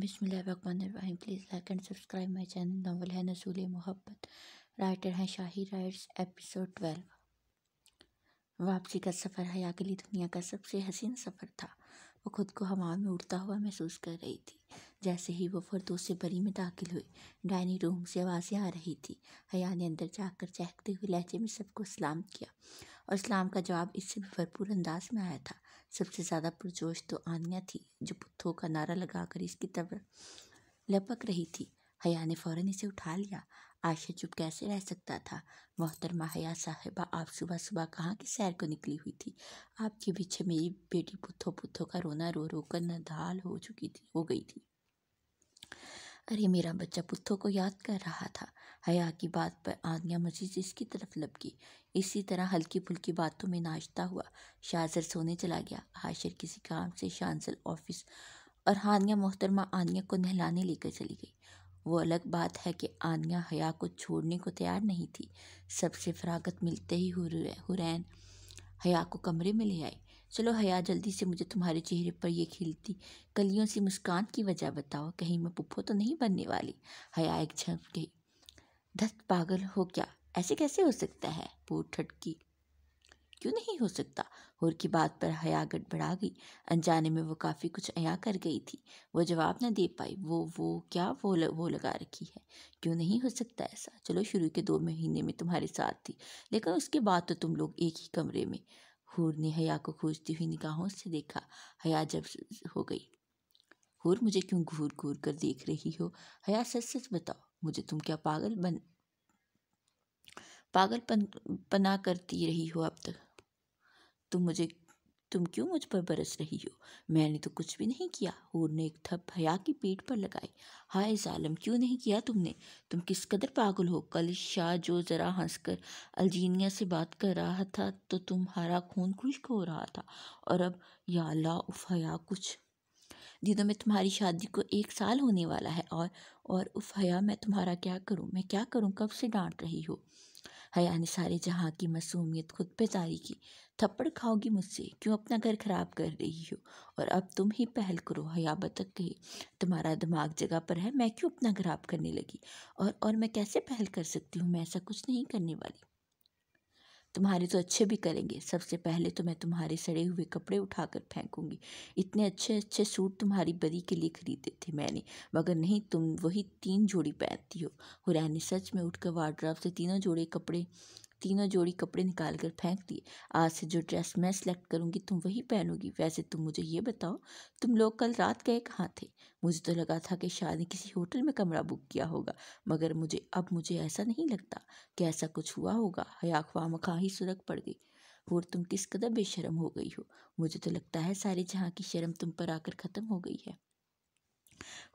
बिसमीम please like and subscribe my channel novel है नसूल मोहब्बत राइटर हैं शाही राइट्स एपिसोड ट्वेल्व वापसी का सफ़र हया के लिए दुनिया का सबसे हसीन सफ़र था वो खुद को हवा में उड़ता हुआ महसूस कर रही थी जैसे ही वो फर्दों से बरी में दाखिल हुई डाइनिंग रूम से आवाज़ें आ रही थी हया ने अंदर जाकर चहकते हुए लहजे में सबको सलाम किया और सलाम का जवाब इससे भी भरपूर अंदाज में आया था सबसे ज़्यादा पुरजोश तो आनिया थी जो पुत्थों का नारा लगाकर इसकी तब लपक रही थी हया ने फ़ौरन इसे उठा लिया आशा चुप कैसे रह सकता था मोहतरमा हया साहिबा आप सुबह सुबह कहाँ की सैर को निकली हुई थी आपके पीछे मेरी बेटी पुत्थों पुत्थों का रोना रो रो कर नदाल हो चुकी थी हो गई थी अरे मेरा बच्चा पुत्थों को याद कर रहा था हया की बात पर आज्ञा मजीद इसकी तरफ लपकी इसी तरह हल्की फुल्की बातों में नाश्ता हुआ शाजर सोने चला गया हाशर किसी काम से शानसल ऑफिस और हानिया मोहतरमा आनिया को नहलाने लेकर चली गई वो अलग बात है कि आनिया हया को छोड़ने को तैयार नहीं थी सबसे फरागत मिलते ही हुरैन हया को कमरे में ले आई चलो हया जल्दी से मुझे तुम्हारे चेहरे पर यह खिलती कलियों सी मुस्कान की वजह बताओ कहीं मैं पुप्पो तो नहीं बनने वाली हया एक झंप गई धत पागल हो क्या ऐसे कैसे हो सकता है वो ठटकी क्यों नहीं हो सकता होर की बात पर हया गड़बड़ा गई अनजाने में वो काफ़ी कुछ अया कर गई थी वो जवाब न दे पाई वो वो क्या वो ल, वो लगा रखी है क्यों नहीं हो सकता ऐसा चलो शुरू के दो महीने में तुम्हारे साथ थी लेकिन उसके बाद तो तुम लोग एक ही कमरे में हूर ने हया को खोजती हुई निगाहों से देखा हया जब हो गई हूर मुझे क्यों घूर घूर कर देख रही हो हया सच सच बताओ मुझे तुम क्या पागल बन पागल पन, पना करती रही हो अब तक तुम मुझे तुम क्यों मुझ पर बरस रही हो मैंने तो कुछ भी नहीं किया हूर ने एक थप हया की पीठ पर लगाई हाय जालम क्यों नहीं किया तुमने तुम किस कदर पागल हो कल शाह जो ज़रा हंसकर अलजीनिया से बात कर रहा था तो तुम्हारा खून खुश्क हो रहा था और अब या ला उफ हया कुछ दिनों में तुम्हारी शादी को एक साल होने वाला है और और उफ हया मैं तुम्हारा क्या करूँ मैं क्या करूँ कब से डांट रही हो हया ने सारे जहाँ की मासूमियत खुद पे जारी की थप्पड़ खाओगी मुझसे क्यों अपना घर खराब कर रही हो और अब तुम ही पहल करो हया बतक गई तुम्हारा दिमाग जगह पर है मैं क्यों अपना खराब करने लगी और और मैं कैसे पहल कर सकती हूँ मैं ऐसा कुछ नहीं करने वाली तुम्हारे तो अच्छे भी करेंगे सबसे पहले तो मैं तुम्हारे सड़े हुए कपड़े उठाकर फेंकूंगी इतने अच्छे अच्छे सूट तुम्हारी बरी के लिए खरीदे थे मैंने मगर नहीं तुम वही तीन जोड़ी पहनती हो हुरैनी सच में उठकर वार्ड्राफ से तीनों जोड़े कपड़े तीनों जोड़ी कपड़े निकाल कर फेंक दिए आज से जो ड्रेस मैं सिलेक्ट करूँगी तुम वही पहनोगी वैसे तुम मुझे ये बताओ तुम लोग कल रात गए कहाँ थे मुझे तो लगा था कि शायद किसी होटल में कमरा बुक किया होगा मगर मुझे अब मुझे ऐसा नहीं लगता कि ऐसा कुछ हुआ होगा हया खवा मखा ही सुरख पड़ गई और तुम किस कदर बेशरम हो गई हो मुझे तो लगता है सारे जहाँ की शर्म तुम पर आकर ख़त्म हो गई है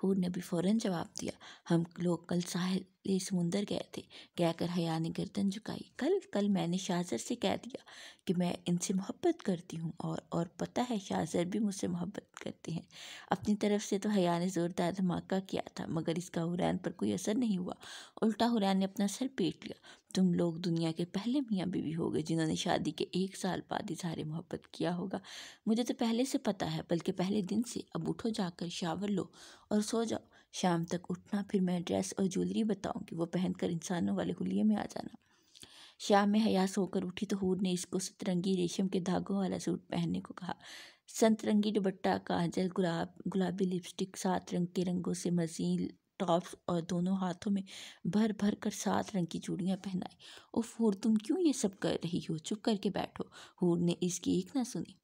हूर ने भी फ़ौरन जवाब दिया हम लोग कल साहिल समुंदर गए थे कहकर हया ने गर्दन झुकाई कल कल मैंने शाजर से कह दिया कि मैं इनसे मोहब्बत करती हूँ और और पता है शाजर भी मुझसे मोहब्बत करते हैं अपनी तरफ से तो हया ने ज़ोरदार धमाका किया था मगर इसका हुरैन पर कोई असर नहीं हुआ उल्टा हुरैन ने अपना सर पीट लिया तुम लोग दुनिया के पहले मियाँ बीवी हो गए जिन्होंने शादी के एक साल बाद इजहार मोहब्बत किया होगा मुझे तो पहले से पता है बल्कि पहले दिन से अब उठो जाकर शावर लो और सो जाओ शाम तक उठना फिर मैं ड्रेस और ज्वेलरी बताऊँगी वो पहनकर इंसानों वाले हुलिये में आ जाना शाम में हयास होकर उठी तो हूर ने इसको सतरंगी रेशम के धागों वाला सूट पहनने को कहा संतरंगी दुबट्टा काजल गुलाब गुलाबी लिपस्टिक सात रंग के रंगों से मजीन टॉप्स और दोनों हाथों में भर भर कर सात रंग की चूड़ियाँ पहनाई उफ फूर तुम क्यों ये सब कर रही हो चुप करके बैठो हूर ने इसकी एक ना सुनी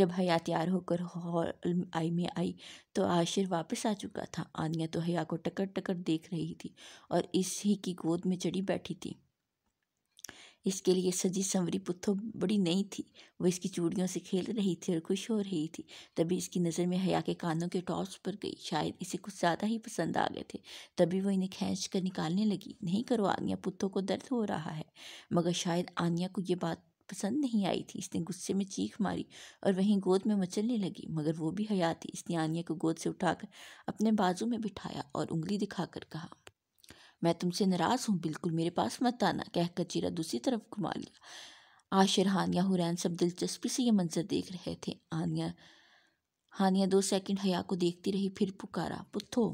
जब हया तैयार होकर हॉल आई में आई तो आशिर वापस आ चुका था आनिया तो हया को टकर टकर देख रही थी और इस ही की गोद में चढ़ी बैठी थी इसके लिए सजी संवरी पुत्थो बड़ी नई थी वो इसकी चूड़ियों से खेल रही थी और खुश हो रही थी तभी इसकी नज़र में हया के कानों के टॉप्स पर गई शायद इसे कुछ ज़्यादा ही पसंद आ गए थे तभी वो इन्हें खींच कर निकालने लगी नहीं करो आनिया पुत्थों को दर्द हो रहा है मगर शायद आनिया को ये बात पसंद नहीं आई थी इसने गुस्से में चीख मारी और वहीं गोद में मचलने लगी मगर वो भी हया थी इसने आनिया को गोद से उठाकर अपने बाजू में बिठाया और उंगली दिखाकर कहा मैं तुमसे नाराज़ हूँ बिल्कुल मेरे पास मत आना कहकर चीरा दूसरी तरफ घुमा लिया आशिर हानिया हुरैन सब दिलचस्पी से ये मंजर देख रहे थे आनिया हानिया दो सेकंड हया को देखती रही फिर पुकारा पुत्थो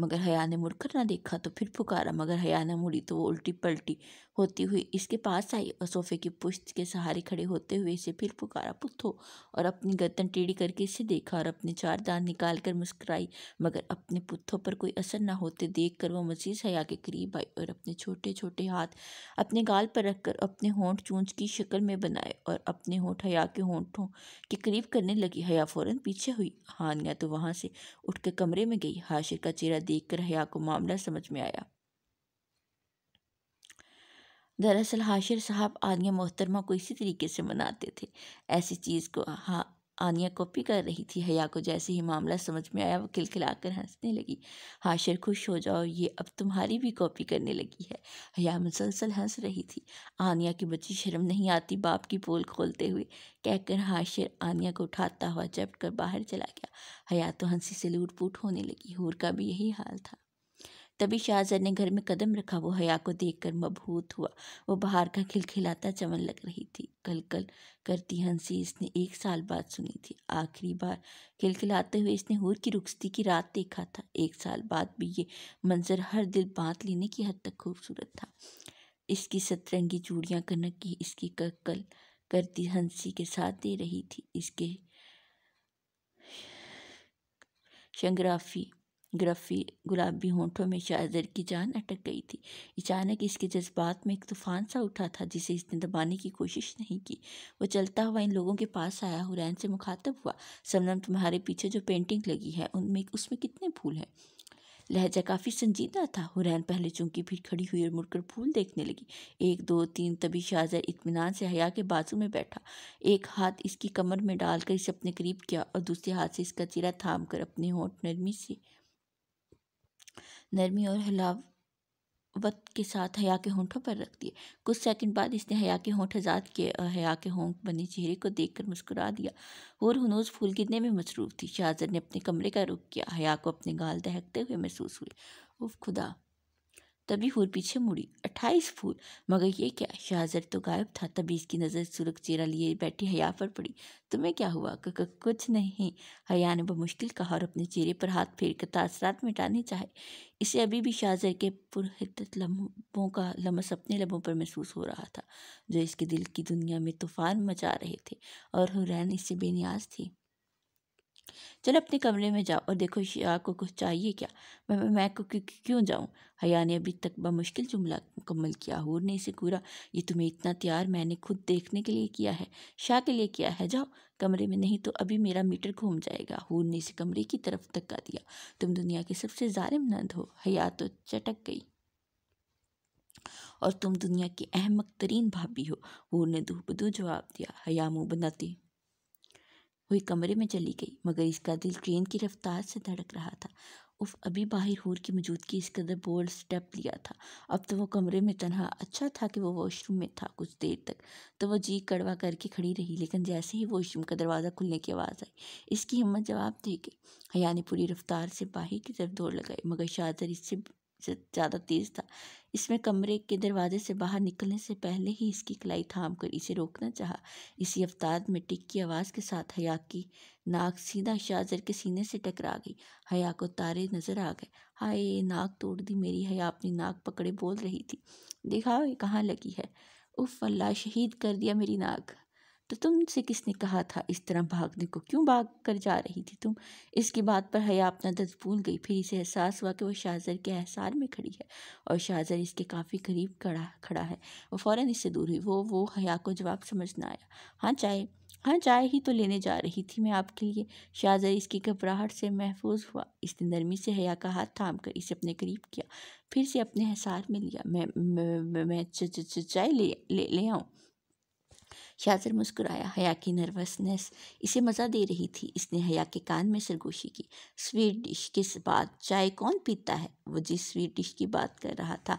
मगर हया ने मुड़कर ना देखा तो फिर पुकारा मगर हया न मुड़ी तो वो उल्टी पलटी होती हुई इसके पास आई और सोफे की पुश्त के सहारे खड़े होते हुए इसे फिर पुकारा पुत्थो और अपनी गर्दन टेढ़ी करके इसे देखा और अपने चार दांत निकाल कर मुस्कराई मगर अपने पुत्थों पर कोई असर ना होते देख कर वह मजीद हया के करीब आई और अपने छोटे छोटे हाथ अपने गाल पर रखकर अपने होंठ चूंच की शक्ल में बनाए और अपने होंठ हया के होंठों के करीब करने लगी हया फ़ौरन पीछे हुई हानिया तो वहाँ से उठकर कमरे में गई हाशिर का चेहरा देखकर हया को मामला समझ में आया दरअसल हाशिर साहब आदमी मोहतरमा को इसी तरीके से मनाते थे ऐसी चीज़ को हा आनिया कॉपी कर रही थी हया को जैसे ही मामला समझ में आया वो खिलखिलाकर हंसने लगी हाशिर खुश हो जाओ ये अब तुम्हारी भी कॉपी करने लगी है हया मुसलसल हंस रही थी आनिया की बच्ची शर्म नहीं आती बाप की पोल खोलते हुए कहकर हाशिर आनिया को उठाता हुआ चपट कर बाहर चला गया हया तो हंसी से लूट पूट होने लगी हूर का भी यही हाल था तभी शाहजहर ने घर में कदम रखा वो हया को देख कर मबहूत हुआ वो बाहर का खिलखिलाता चमन लग रही थी कल कल करती हंसी इसने एक साल बाद सुनी थी आखिरी बार खिलखिलाते हुए इसने हूर की रुखती की रात देखा था एक साल बाद भी ये मंजर हर दिल बांध लेने की हद तक खूबसूरत था इसकी सतरंगी चूड़ियाँ कनक की इसकी कल करती हंसी के साथ दे रही थी इसके शंग्राफी ग्रफी गुलाबी होंठों में शाहजर की जान अटक गई थी अचानक इसके जज्बात में एक तूफान सा उठा था जिसे इसने दबाने की कोशिश नहीं की वो चलता हुआ इन लोगों के पास आया हुरैन से मुखातब हुआ समनम तुम्हारे पीछे जो पेंटिंग लगी है उनमें उसमें कितने फूल हैं लहजा काफ़ी संजीदा था हुरैन पहले चूंकि फिर खड़ी हुई और मुड़कर फूल देखने लगी एक दो तीन तभी शाहजर इतमान से हया के बाजू में बैठा एक हाथ इसकी कमर में डालकर इसे अपने करीब किया और दूसरे हाथ से इसका चेहरा थाम कर अपने होंठ नरमी से नरमी और हलावत के साथ हया के होंठों पर रख दिए कुछ सेकंड बाद इसने हया के होंठ आज़ाद के हया के होंठ बने चेहरे को देखकर मुस्कुरा दिया और हनोज फूल गिरने में मसरूफ़ थी शाहजर ने अपने कमरे का रुख किया हया को अपने गाल दहकते हुए महसूस हुए उफ खुदा तभी फूल पीछे मुड़ी अट्ठाईस फूल मगर ये क्या शाहजर तो गायब था तभी इसकी नज़र सुरख चेहरा लिए बैठी हया पर पड़ी तुम्हें क्या हुआ कक कुछ नहीं हया ने बमुश्किल कहा और अपने चेहरे पर हाथ फेर कर तासरात मिटाने चाहे इसे अभी भी शाहजर के पुरहित लम्हों का लमस अपने लम्बों पर महसूस हो रहा था जो इसके दिल की दुनिया में तूफान मचा रहे थे और हुरैन इससे बेनियाज थी चलो अपने कमरे में जाओ और देखो शिया को कुछ चाहिए क्या मैं मैं को क्यों जाऊँ हया ने अभी तक बमुश्किल जुमला मुकम्मल किया हूर ने इसे कूरा ये तुम्हें इतना तैयार मैंने खुद देखने के लिए किया है शाह के लिए किया है जाओ कमरे में नहीं तो अभी मेरा मीटर घूम जाएगा हूर ने इसे कमरे की तरफ धक्का दिया तुम दुनिया के सबसे जालिम नंद हो हया तो चटक गई और तुम दुनिया की अहमक तरीन भाभी हो हूर ने दूबदू जवाब दिया हया मुँह बनाती वही कमरे में चली गई मगर इसका दिल ट्रेन की रफ्तार से धड़क रहा था उफ अभी बाहर हूर की मौजूदगी इस कदर बोल्ड स्टेप लिया था अब तो वो कमरे में तनहा अच्छा था कि वो वॉशरूम में था कुछ देर तक तो वो जी कड़वा करके खड़ी रही लेकिन जैसे ही वॉशरूम का दरवाज़ा खुलने की आवाज़ आई इसकी हिम्मत जवाब दे गई हया ने पूरी रफ्तार से बाहर की तरफ दौड़ लगाई मगर शादर इससे ज़्यादा तेज़ था इसमें कमरे के दरवाजे से बाहर निकलने से पहले ही इसकी कलाई थाम कर इसे रोकना चाहा इसी अवतार में टिक की आवाज़ के साथ हया की नाक सीधा शाजर के सीने से टकरा गई हया को तारे नज़र आ गए हाय नाक तोड़ दी मेरी हया अपनी नाक पकड़े बोल रही थी दिखाओ ये कहाँ लगी है उफ अल्लाह शहीद कर दिया मेरी नाक तो तुमसे किसने कहा था इस तरह भागने को क्यों भाग कर जा रही थी तुम इसकी बात पर हया अपना दस भूल गई फिर इसे एहसास हुआ कि वो शाहजर के एहसार में खड़ी है और शाहजर इसके काफ़ी करीब खड़ा खड़ा है वो फ़ौरन इससे दूर हुई वो वो हया को जवाब समझ ना आया हाँ चाहे हाँ चाय ही तो लेने जा रही थी मैं आपके लिए शाहजर इसकी घबराहट से महफूज हुआ इसने नरमी से हया का हाथ थाम कर इसे अपने करीब किया फिर से अपने हिसार में लिया मैं मैं, मैं, मैं चाय ले ले, ले आऊँ शाजर मुस्कुराया हया की नर्वसनेस इसे मज़ा दे रही थी इसने हया के कान में सरगोशी की स्वीट डिश किस बात चाय कौन पीता है वो जिस स्वीट डिश की बात कर रहा था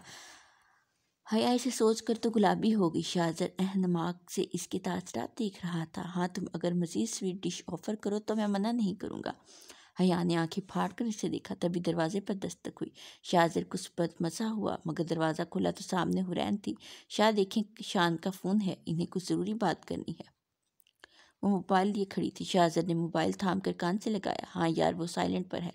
हया इसे सोच कर तो गुलाबी होगी शाहजर अहनमाक से इसके ताजरात देख रहा था हाँ तुम अगर मज़ीद स्वीट डिश ऑफ़र करो तो मैं मना नहीं करूँगा हया ने आंखें फाड़ कर उसे देखा तभी दरवाजे पर दस्तक हुई शाहजर कुछ बदमसा हुआ मगर दरवाज़ा खुला तो सामने हुरैन थी शाह देखें शान का फ़ोन है इन्हें कुछ ज़रूरी बात करनी है वो मोबाइल लिए खड़ी थी शाहजर ने मोबाइल थाम कर कान से लगाया हाँ यार वो साइलेंट पर है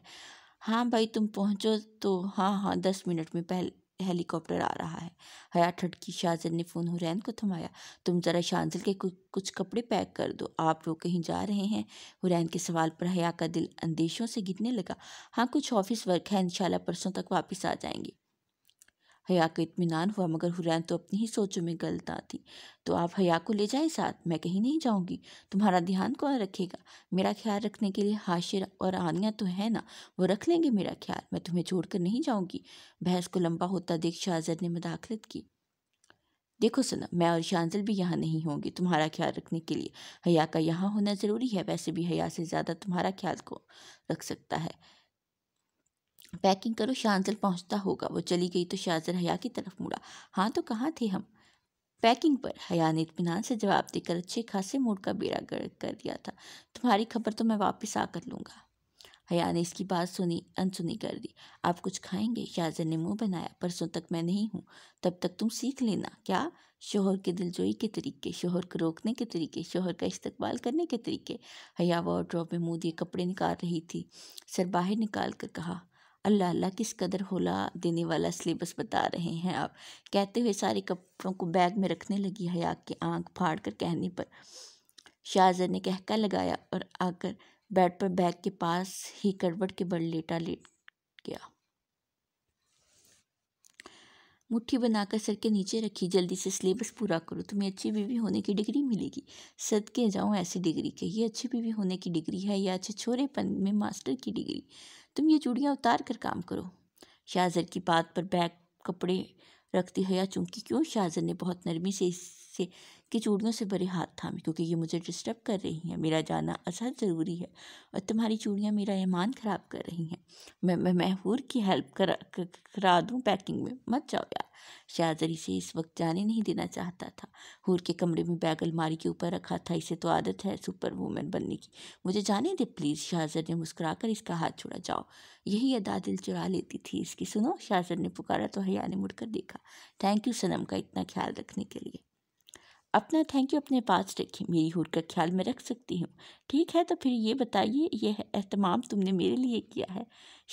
हाँ भाई तुम पहुँचो तो हाँ हाँ दस मिनट में पहले हेलीकॉप्टर आ रहा है हया ठटकी शाजिर ने फ़ोन हुरैन को थमाया तुम ज़रा शांजिल के कुछ कुछ कपड़े पैक कर दो आप लोग कहीं जा रहे हैं हुरैन के सवाल पर हया का दिल अंदेशों से गिरने लगा हाँ कुछ ऑफिस वर्क है इंशाल्लाह परसों तक वापस आ जाएंगे हया को इतमान हुआ मगर हुरैन तो अपनी ही सोचों में गलत आती तो आप हया को ले जाएं साथ मैं कहीं नहीं जाऊंगी तुम्हारा ध्यान कौन रखेगा मेरा ख्याल रखने के लिए हाशिर और आनिया तो है ना वो रख लेंगे मेरा ख्याल मैं तुम्हें छोड़कर नहीं जाऊंगी बहस को लंबा होता देख शाहजर ने मुदाखलत की देखो सना मैं और शांजल भी यहाँ नहीं होंगी तुम्हारा ख्याल रखने के लिए हया का यहाँ होना ज़रूरी है वैसे भी हया से ज़्यादा तुम्हारा ख्याल को रख सकता है पैकिंग करो शाहजल पहुंचता होगा वो चली गई तो शाहजर हया की तरफ मुड़ा हाँ तो कहाँ थे हम पैकिंग पर हया ने इतमान से जवाब देकर अच्छे खासे मूड का बेड़ा गर्क कर दिया था तुम्हारी खबर तो मैं वापस आकर लूँगा हया ने इसकी बात सुनी अनसुनी कर दी आप कुछ खाएंगे शाहजर ने मुंह बनाया परसों तक मैं नहीं हूँ तब तक तुम सीख लेना क्या शोहर के दिलजोई के तरीके शोहर को रोकने के तरीके शोहर का इस्तकबाल करने के तरीके हया वॉर्ड्रॉप में मुँह दिए कपड़े निकाल रही थी सर बाहर निकाल कर कहा अल्लाह अल्लाह किस कदर होला देने वाला सिलेबस बता रहे हैं आप कहते हुए सारे कपड़ों को बैग में रखने लगी हया के आंख फाड़ कर कहने पर शाहजर ने कहका लगाया और आकर बेड पर बैग के पास ही करवट के बल लेटा लेट गया मुट्ठी बनाकर सर के नीचे रखी जल्दी से सिलेबस पूरा करो तुम्हें अच्छी बीवी होने की डिग्री मिलेगी सद के जाऊँ ऐसी डिग्री के ये अच्छी बीवी होने की डिग्री है या अच्छे छोरेपन में मास्टर की डिग्री तुम ये चूड़ियाँ उतार कर काम करो शाहजर की बात पर बैग कपड़े रखती हया चूंकि क्यों शाहजर ने बहुत नरमी से इस के कि चूड़ियों से भरे हाथ थाम क्योंकि ये मुझे डिस्टर्ब कर रही हैं मेरा जाना असर ज़रूरी है और तुम्हारी चूड़ियाँ मेरा ईमान ख़राब कर रही हैं मैं मैं महूर की हेल्प करा करा दूँ पैकिंग में मत जाओ यार शाहजरी से इस वक्त जाने नहीं देना चाहता था हूर के कमरे में बैग अलमारी के ऊपर रखा था इसे तो आदत है सुपर वूमेन बनने की मुझे जाने दे प्लीज़ शाहजर ने मुस्कुराकर इसका हाथ छोड़ा जाओ यही अदा दिल चुरा लेती थी इसकी सुनो शाहजर ने पुकारा तो हया ने मुड़कर देखा थैंक यू सनम का इतना ख्याल रखने के लिए अपना थैंक यू अपने पास रखें मेरी हूर का ख्याल मैं रख सकती हूँ ठीक है तो फिर ये बताइए यह एहतमाम तुमने मेरे लिए किया है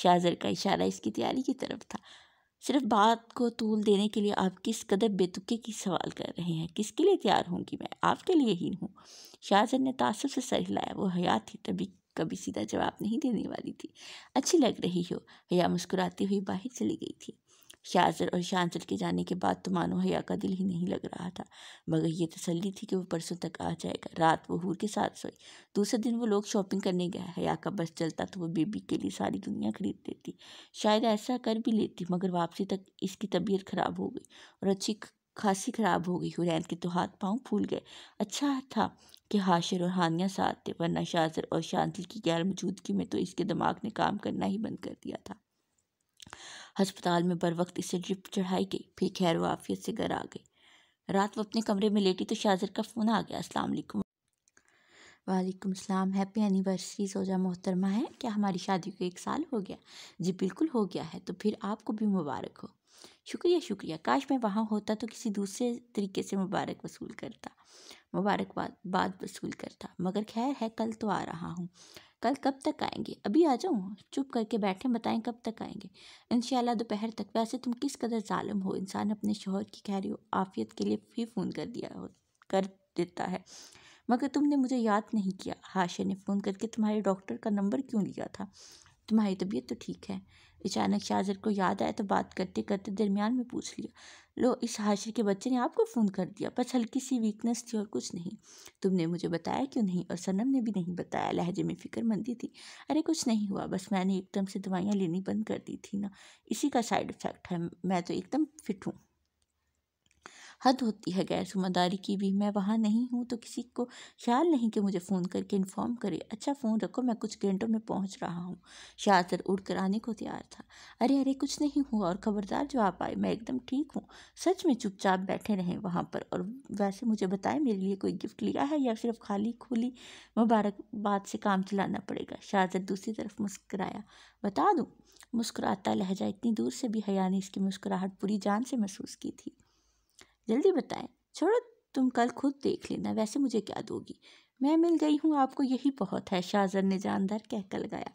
शाहजर का इशारा इसकी तैयारी की तरफ था सिर्फ बात को तूल देने के लिए आप किस कदर बेतुके की सवाल कर रहे हैं किसके लिए तैयार होंगी मैं आपके लिए ही हूँ शाहजर ने तासब से सर हिलाया वो हया थी तभी कभी सीधा जवाब नहीं देने वाली थी अच्छी लग रही हो हया मुस्कुराती हुई बाहर चली गई थी ख्याजर और शांजल के जाने के बाद तो मानो हया का दिल ही नहीं लग रहा था मगर यह तसली थी कि वो परसों तक आ जाएगा रात वो हूर के साथ सोई दूसरे दिन वो लोग शॉपिंग करने गए हया का बस चलता तो वो बेबी के लिए सारी दुनिया खरीद देती शायद ऐसा कर भी लेती मगर वापसी तक इसकी तबीयत ख़राब हो गई और अच्छी खासी ख़राब हो गई हुरैन के तो हाथ पाँव फूल गए अच्छा था कि हाशिर और हानिया साथ थे वरना शाजर और शांति की गैर मौजूदगी में तो इसके दिमाग ने काम करना ही बंद कर दिया था हस्पताल में बर वक्त इसे ड्रिप चढ़ाई गई फिर खैर वाफियत से घर आ गई रात वो अपने कमरे में लेटी तो शाजर का फ़ोन आ गया अस्सलाम वालेकुम वालेकुम सलाम हैप्पी एनिवर्सरी सोजा मोहतरमा है क्या हमारी शादी को एक साल हो गया जी बिल्कुल हो गया है तो फिर आपको भी मुबारक हो शुक्रिया शुक्रिया काश मैं वहाँ होता तो किसी दूसरे तरीके से मुबारक वसूल करता मुबारकबाद बाद वसूल करता मगर खैर है कल तो आ रहा हूँ कल कब तक आएंगे अभी आ जाऊँ चुप करके बैठे बताएं कब तक आएंगे इन दोपहर तक वैसे तुम किस कदर ालम हो इंसान अपने शोहर की खैर आफियत के लिए भी फ़ोन कर दिया हो कर देता है मगर तुमने मुझे याद नहीं किया हाशे ने फ़ोन करके तुम्हारे डॉक्टर का नंबर क्यों लिया था तुम्हारी तबीयत तो ठीक है अचानक शाजर को याद आया तो बात करते करते दरमियान में पूछ लिया लो इस हाशिर के बच्चे ने आपको फ़ोन कर दिया बस हल्की सी वीकनेस थी और कुछ नहीं तुमने मुझे बताया क्यों नहीं और सनम ने भी नहीं बताया लहजे में फ़िक्रमंदी थी अरे कुछ नहीं हुआ बस मैंने एकदम से दवाइयाँ लेनी बंद कर दी थी ना इसी का साइड इफ़ेक्ट है मैं तो एकदम फिट हूँ हद होती है गैर जिम्मेदारी की भी मैं वहाँ नहीं हूँ तो किसी को ख्याल नहीं कि मुझे फ़ोन करके इन्फॉर्म करे अच्छा फ़ोन रखो मैं कुछ घंटों में पहुँच रहा हूँ शातर उड़ कर आने को तैयार था अरे अरे कुछ नहीं हुआ और ख़बरदार जो आप आए मैं एकदम ठीक हूँ सच में चुपचाप बैठे रहें वहाँ पर और वैसे मुझे बताएं मेरे लिए कोई गिफ्ट लिया है या सिर्फ खाली खुली मुबारकबाद से काम चलाना पड़ेगा शाजर दूसरी तरफ मुस्कराया बता दूँ मुस्कुराता लहजा इतनी दूर से भी हया ने इसकी मुस्कुराहट पूरी जान से महसूस की थी जल्दी बताएं छोड़ो तुम कल खुद देख लेना वैसे मुझे क्या दोगी मैं मिल गई हूँ आपको यही बहुत है शाहजर ने जानदार कहकर लगाया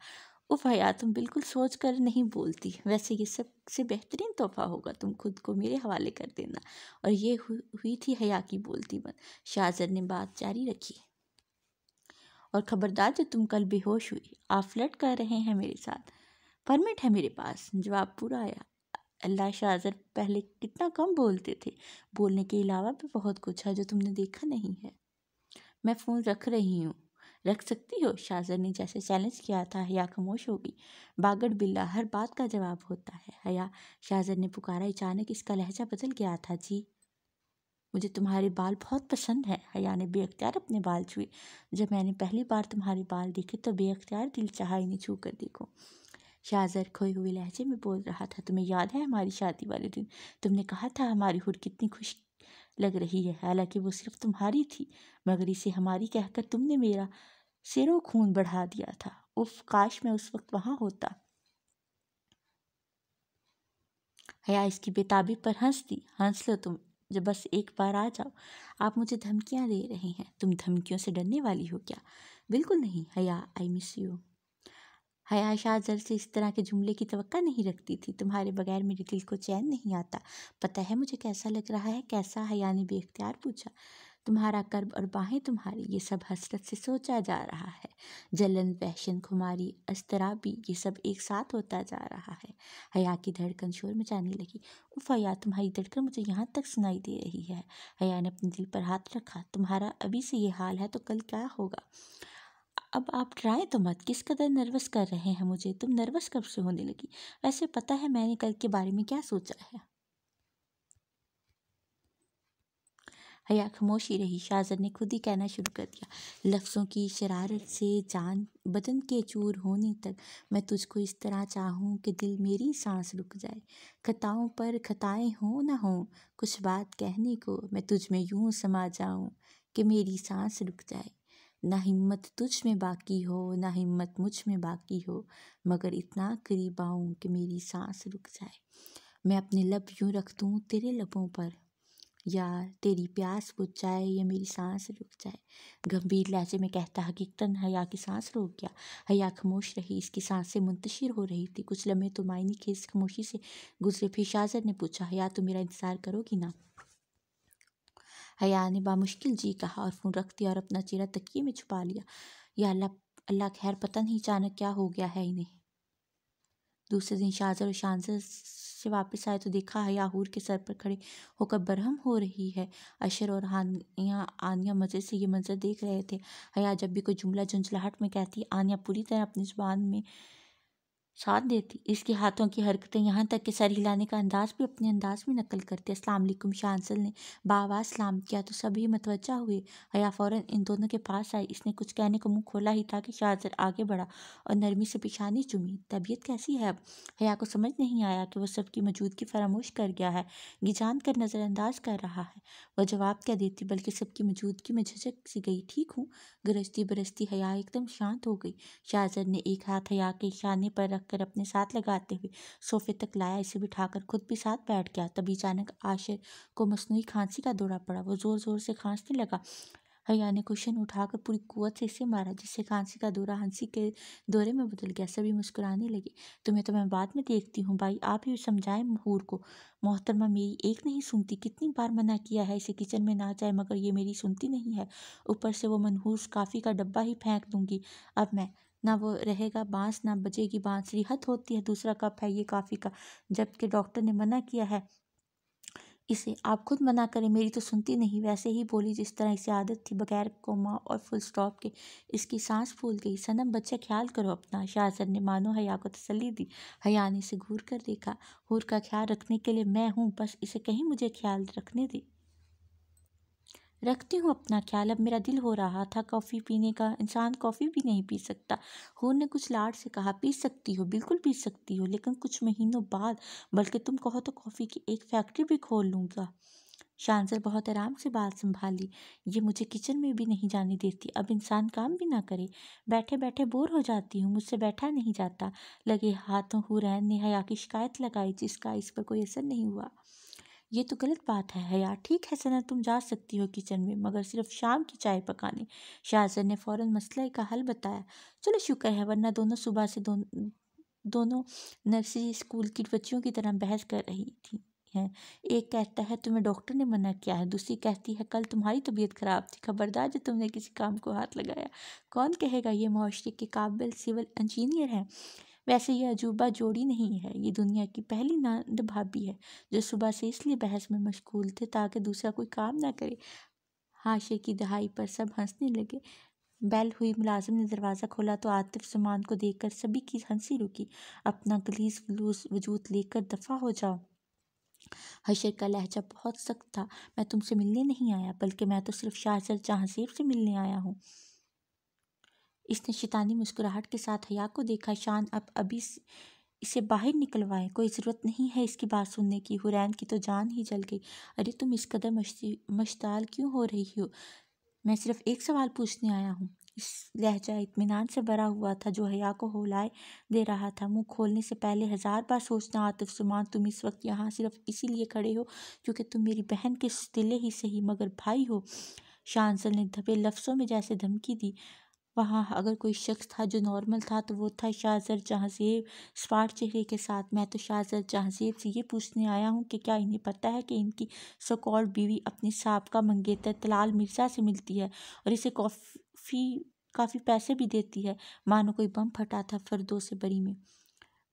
उफ हया तुम बिल्कुल सोच कर नहीं बोलती वैसे ये सबसे बेहतरीन तोहफा होगा तुम खुद को मेरे हवाले कर देना और ये हुई थी हया की बोलती बन शाहजर ने बात जारी रखी और ख़बरदार जो तुम कल बेहोश हुई आप फ्लट कर रहे हैं मेरे साथ परमिट है मेरे पास जवाब पूरा आया अल्लाह शाहजर पहले कितना कम बोलते थे बोलने के अलावा भी बहुत कुछ है जो तुमने देखा नहीं है मैं फ़ोन रख रही हूँ रख सकती हो शाहजर ने जैसे चैलेंज किया था हया खामोश होगी बागड़ बिल्ला हर बात का जवाब होता है हया शाहजर ने पुकारा अचानक इसका लहजा बदल गया था जी मुझे तुम्हारे बाल बहुत पसंद है हया ने बेअख्तियार अपने बाल छुए जब मैंने पहली बार तुम्हारे बाल देखे तो बेअख्तियार दिल चाह इन्हें छू कर देखो शाहजर खोए हुए लहजे में बोल रहा था तुम्हें याद है हमारी शादी वाले दिन तुमने कहा था हमारी हुर कितनी खुश लग रही है हालांकि वो सिर्फ तुम्हारी थी मगर इसे हमारी कहकर तुमने मेरा सिरों खून बढ़ा दिया था उफ काश मैं उस वक्त वहाँ होता हया इसकी बेताबी पर हंस दी हंस लो तुम जब बस एक बार आ जाओ आप मुझे धमकियाँ दे रहे हैं तुम धमकियों से डरने वाली हो क्या बिल्कुल नहीं हया आई मिस यू हयाशा जर से इस तरह के जुमले की तो नहीं रखती थी तुम्हारे बगैर मेरे दिल को चैन नहीं आता पता है मुझे कैसा लग रहा है कैसा हया ने बेख्तियार पूछा तुम्हारा कर्ब और बाहें तुम्हारी ये सब हसरत से सोचा जा रहा है जलन फैशन खुमारी अस्तराबी ये सब एक साथ होता जा रहा है हया की धड़कन शोर मचाने लगी उफ हया तुम्हारी धड़कन मुझे यहाँ तक सुनाई दे रही है हया ने अपने दिल पर हाथ रखा तुम्हारा अभी से ये हाल है तो कल क्या होगा अब आप ट्राई तो मत किस कदर नर्वस कर रहे हैं मुझे तुम नर्वस कब से होने लगी वैसे पता है मैंने कल के बारे में क्या सोचा है हया खामोशी रही शाहजर ने खुद ही कहना शुरू कर दिया लफ्ज़ों की शरारत से जान बदन के चूर होने तक मैं तुझको इस तरह चाहूँ कि दिल मेरी सांस रुक जाए खताओं पर खताएं हों ना हों कुछ बात कहने को मैं तुझ में यूँ समा जाऊँ कि मेरी सांस रुक जाए ना हिम्मत तुझ में बाकी हो ना हिम्मत मुझ में बाकी हो मगर इतना करीब आऊँ कि मेरी सांस रुक जाए मैं अपने लब यूँ रख दूँ तेरे लबों पर या तेरी प्यास बुझ जाए या मेरी सांस रुक जाए गंभीर लहजे में कहता हकीकतन हया की सांस रोक गया हया खामोश रही इसकी सांसें मुंतशिर हो रही थी कुछ लम्हे तो मायने खेस खामोशी से गुजरे फिर शाजर ने पूछा हया तुम मेरा इंतज़ार करोगी ना हया ने बामुश्किल जी कहा और फ़ोन रख दिया और अपना चेहरा तकिए में छुपा लिया या अल्लाह अल्लाह खैर पता नहीं अचानक क्या हो गया है इन्हें दूसरे दिन शाजर और शानजर से वापस आए तो देखा हूर के सर पर खड़े होकर बरहम हो रही है अशर और हानिया आनिया मज़े से ये मंजर देख रहे थे हया जब भी कोई जुमला झुंझलाहट में कहती आनिया पूरी तरह अपनी ज़ुबान में साथ देती इसके हाथों की हरकतें यहाँ तक कि सर हिलाने का अंदाज भी अपने अंदाज में नकल करते अस्सलाम वालेकुम शांसल ने बाबा सलाम किया तो सभी मतवजा हुए हया फ़ौरन इन दोनों के पास आई इसने कुछ कहने को मुंह खोला ही था कि शाहजर आगे बढ़ा और नरमी से पिछानी चुमी तबीयत कैसी है अब हया को समझ नहीं आया कि वह सबकी मौजूदगी फरामोश कर गया है गिजान कर नज़रअंदाज कर रहा है वह जवाब क्या देती बल्कि सबकी मौजूदगी में झिझक सी गई ठीक हूँ गरजती बरजती हया एकदम शांत हो गई शाहजर ने एक हाथ हया के शाने पर रख रखकर अपने साथ लगाते हुए सोफे तक लाया इसे बिठाकर खुद भी साथ बैठ गया तभी अचानक आशिर को मसनू खांसी का दौरा पड़ा वो ज़ोर ज़ोर से खांसने लगा हया ने कुशन उठाकर पूरी कुत से इसे मारा जिससे खांसी का दौरा हंसी के दौरे में बदल गया सभी मुस्कुराने लगे तुम्हें तो मैं बाद में देखती हूँ भाई आप ही समझाएं महूर को मोहतरमा मेरी एक नहीं सुनती कितनी बार मना किया है इसे किचन में ना जाए मगर ये मेरी सुनती नहीं है ऊपर से वो मनहूस काफ़ी का डब्बा ही फेंक दूंगी अब मैं ना वो रहेगा बांस ना बजेगी बांसुरी हथ होती है दूसरा कप है ये काफ़ी का जबकि डॉक्टर ने मना किया है इसे आप खुद मना करें मेरी तो सुनती नहीं वैसे ही बोली जिस तरह इसे आदत थी बगैर कोमा और फुल स्टॉप के इसकी सांस फूल गई सनम बच्चे ख्याल करो अपना शाहजर ने मानो हया को तसली दी हया ने इसे घूर कर देखा हूर का ख्याल रखने के लिए मैं हूँ बस इसे कहीं मुझे ख्याल रखने दी रखती हूँ अपना ख्याल अब मेरा दिल हो रहा था कॉफ़ी पीने का इंसान कॉफ़ी भी नहीं पी सकता हूर ने कुछ लाड से कहा पी सकती हो बिल्कुल पी सकती हो लेकिन कुछ महीनों बाद बल्कि तुम कहो तो कॉफ़ी की एक फैक्ट्री भी खोल लूँगा शानसर बहुत आराम से बात संभाली ये मुझे किचन में भी नहीं जाने देती अब इंसान काम भी ना करे बैठे बैठे बोर हो जाती हूँ मुझसे बैठा नहीं जाता लगे हाथों हुरैन ने हया की शिकायत लगाई जिसका इस पर कोई असर नहीं हुआ ये तो गलत बात है हया ठीक है सना तुम जा सकती हो किचन में मगर सिर्फ शाम की चाय पकाने शाहजर ने फ़ौरन मसले का हल बताया चलो शुक्र है वरना दोनों सुबह से दो, दोनों नर्सरी स्कूल की बच्चियों की तरह बहस कर रही थी हैं एक कहता है तुम्हें डॉक्टर ने मना किया है दूसरी कहती है कल तुम्हारी तबीयत ख़राब थी खबरदार जो तुमने किसी काम को हाथ लगाया कौन कहेगा ये माशरे के काबिल सिविल इंजीनियर हैं वैसे यह अजूबा जोड़ी नहीं है ये दुनिया की पहली नंद भाभी है जो सुबह से इसलिए बहस में मशगूल थे ताकि दूसरा कोई काम ना करे हाशे की दहाई पर सब हंसने लगे बैल हुई मुलाजिम ने दरवाज़ा खोला तो आतिफ जुमान को देखकर सभी की हंसी रुकी अपना गलीस वलूस वजूद लेकर दफ़ा हो जाओ हशर का लहजा बहुत सख्त था मैं तुमसे मिलने नहीं आया बल्कि मैं तो सिर्फ शाहजर सेब से मिलने आया हूँ इसने शैतानी मुस्कुराहट के साथ हया को देखा शान अब अभी इसे बाहर निकलवाएं कोई ज़रूरत नहीं है इसकी बात सुनने की हुरैन की तो जान ही जल गई अरे तुम इस कदर मशताल क्यों हो रही हो मैं सिर्फ एक सवाल पूछने आया हूँ इस लहजा इतमान से भरा हुआ था जो हया को होलाए दे रहा था मुंह खोलने से पहले हज़ार बार सोचना आतिफ सुमान तुम इस वक्त यहाँ सिर्फ इसीलिए खड़े हो क्योंकि तुम मेरी बहन के दिले ही सही मगर भाई हो शांसल ने धबे लफ्ज़ों में जैसे धमकी दी वहाँ अगर कोई शख्स था जो नॉर्मल था तो वो था शाहजर जहाँजेब स्मार्ट चेहरे के साथ मैं तो शाहजर जहाँजेब से ये पूछने आया हूँ कि क्या इन्हें पता है कि इनकी सकॉल्ड बीवी अपने का मंगेतर तलाल मिर्ज़ा से मिलती है और इसे कॉफ़ी काफ़ी पैसे भी देती है मानो कोई बम फटा था फरदों से बरी में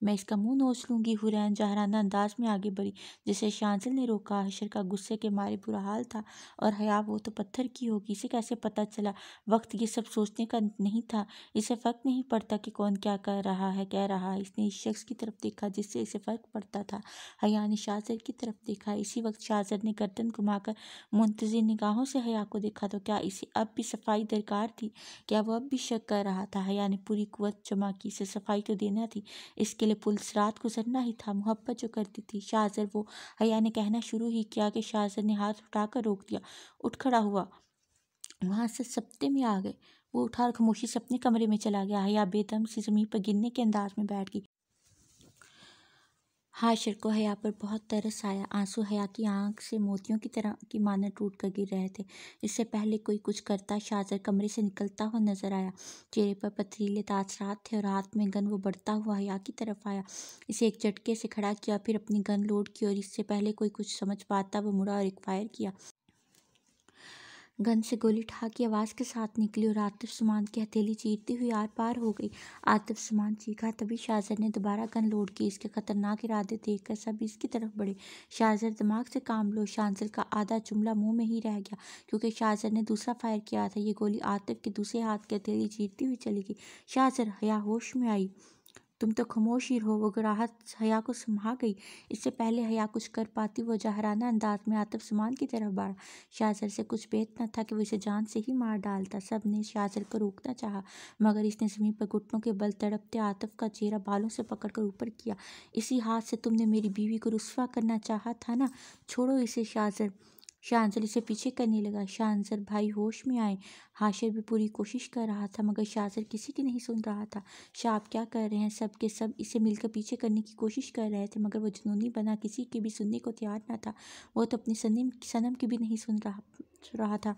मैं इसका मुंह नोच लूँगी हुरैन जहराना अंदाज में आगे बढ़ी जिसे शांसिल ने रोका हशर का गुस्से के मारे बुरा हाल था और हया वो तो पत्थर की होगी इसे कैसे पता चला वक्त ये सब सोचने का नहीं था इसे फ़र्क नहीं पड़ता कि कौन क्या कर रहा है कह रहा है इसने इस शख्स की तरफ देखा जिससे इसे फ़र्क पड़ता था हया ने शाजर की तरफ देखा इसी वक्त शाजर ने गर्दन घुमाकर मुंतजर निगाहों से हया को देखा तो क्या इसे अब भी सफाई दरकार थी क्या वो अब भी शक कर रहा था हया ने पूरी कुत जमा की इसे सफाई तो देना थी इसके के लिए पुलिस रात गुजरना ही था मोहब्बत जो करती थी शाहजर वो हया ने कहना शुरू ही किया कि शाहजर ने हाथ उठाकर रोक दिया उठ खड़ा हुआ वहाँ से सप्ते में आ गए वो उठा खामोशी से अपने कमरे में चला गया हया बेदम सी ज़मीन पर गिरने के अंदाज में बैठ गई हाशर को हया पर बहुत तरस आया आंसू हया की आंख से मोतियों की तरह की माना टूट कर गिर रहे थे इससे पहले कोई कुछ करता शाजर कमरे से निकलता हुआ नजर आया चेहरे पर पथरीले तासरात थे और हाथ में गन वो बढ़ता हुआ हया की तरफ आया इसे एक झटके से खड़ा किया फिर अपनी गन लोड की और इससे पहले कोई कुछ समझ पाता वो मुड़ा और एक फायर किया गन से गोली ठा की आवाज़ के साथ निकली और आतिफ सुमान की हथेली चीरती हुई आर पार हो गई आतिफ सुमान चीखा तभी शाहजर ने दोबारा गन लोड की इसके खतरनाक इरादे देखकर सब इसकी तरफ बढ़े शाहजर दिमाग से काम लो शांसिल का आधा जुमला मुंह में ही रह गया क्योंकि शाहजर ने दूसरा फायर किया था ये गोली आतिफ के दूसरे हाथ की हथेली चीरती हुई चली गई शाहजर हया होश में आई तुम तो खामोश ही रहो वो गुराहत हया को समा गई इससे पहले हया कुछ कर पाती वो जहराना अंदाज में आतफ सुमान की तरफ बाढ़ा शाजर से कुछ बेहत न था कि वो इसे जान से ही मार डालता सब ने शाजर को रोकना चाहा मगर इसने ज़मीन पर घुटनों के बल तड़पते आतफ का चेहरा बालों से पकड़कर ऊपर किया इसी हाथ से तुमने मेरी बीवी को रुसवा करना चाहा था ना छोड़ो इसे शाजर शाहजर इसे पीछे करने लगा शाहजर भाई होश में आए हाशिर भी पूरी कोशिश कर रहा था मगर शाहजर किसी की नहीं सुन रहा था शाह आप क्या कर रहे हैं सब के सब इसे मिलकर पीछे करने की कोशिश कर रहे थे मगर वह जुनूनी बना किसी की भी सुनने को तैयार ना था वो तो अपनी सनम सनम की भी नहीं सुन रहा रहा था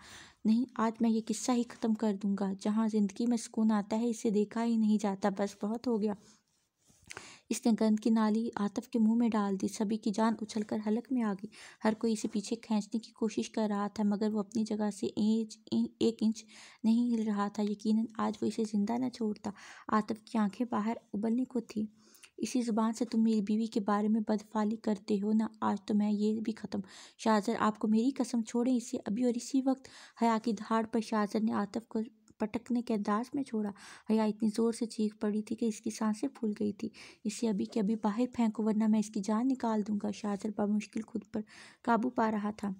नहीं आज मैं ये किस्सा ही ख़त्म कर दूंगा जहाँ ज़िंदगी में सुकून आता है इसे देखा ही नहीं जाता बस बहुत हो गया इसने गंद की नाली आतफ के मुंह में डाल दी सभी की जान उछलकर हलक में आ गई हर कोई इसे पीछे खींचने की कोशिश कर रहा था मगर वो अपनी जगह से इंच एक इंच नहीं हिल रहा था यकीनन आज वो इसे ज़िंदा न छोड़ता आतफ की आंखें बाहर उबलने को थी इसी ज़ुबान से तुम मेरी बीवी के बारे में बदफाली करते हो ना आज तो मैं ये भी ख़त्म शाहजर आपको मेरी कसम छोड़ें इसे अभी और इसी वक्त हया की धाड़ पर शाहजर ने आतफ को पटकने के अंदाज में छोड़ा हया इतनी ज़ोर से चीख पड़ी थी कि इसकी सांसें फूल गई थी इसे अभी के अभी बाहर फेंको वरना मैं इसकी जान निकाल दूंगा शाजर बामुश्किल खुद पर काबू पा रहा था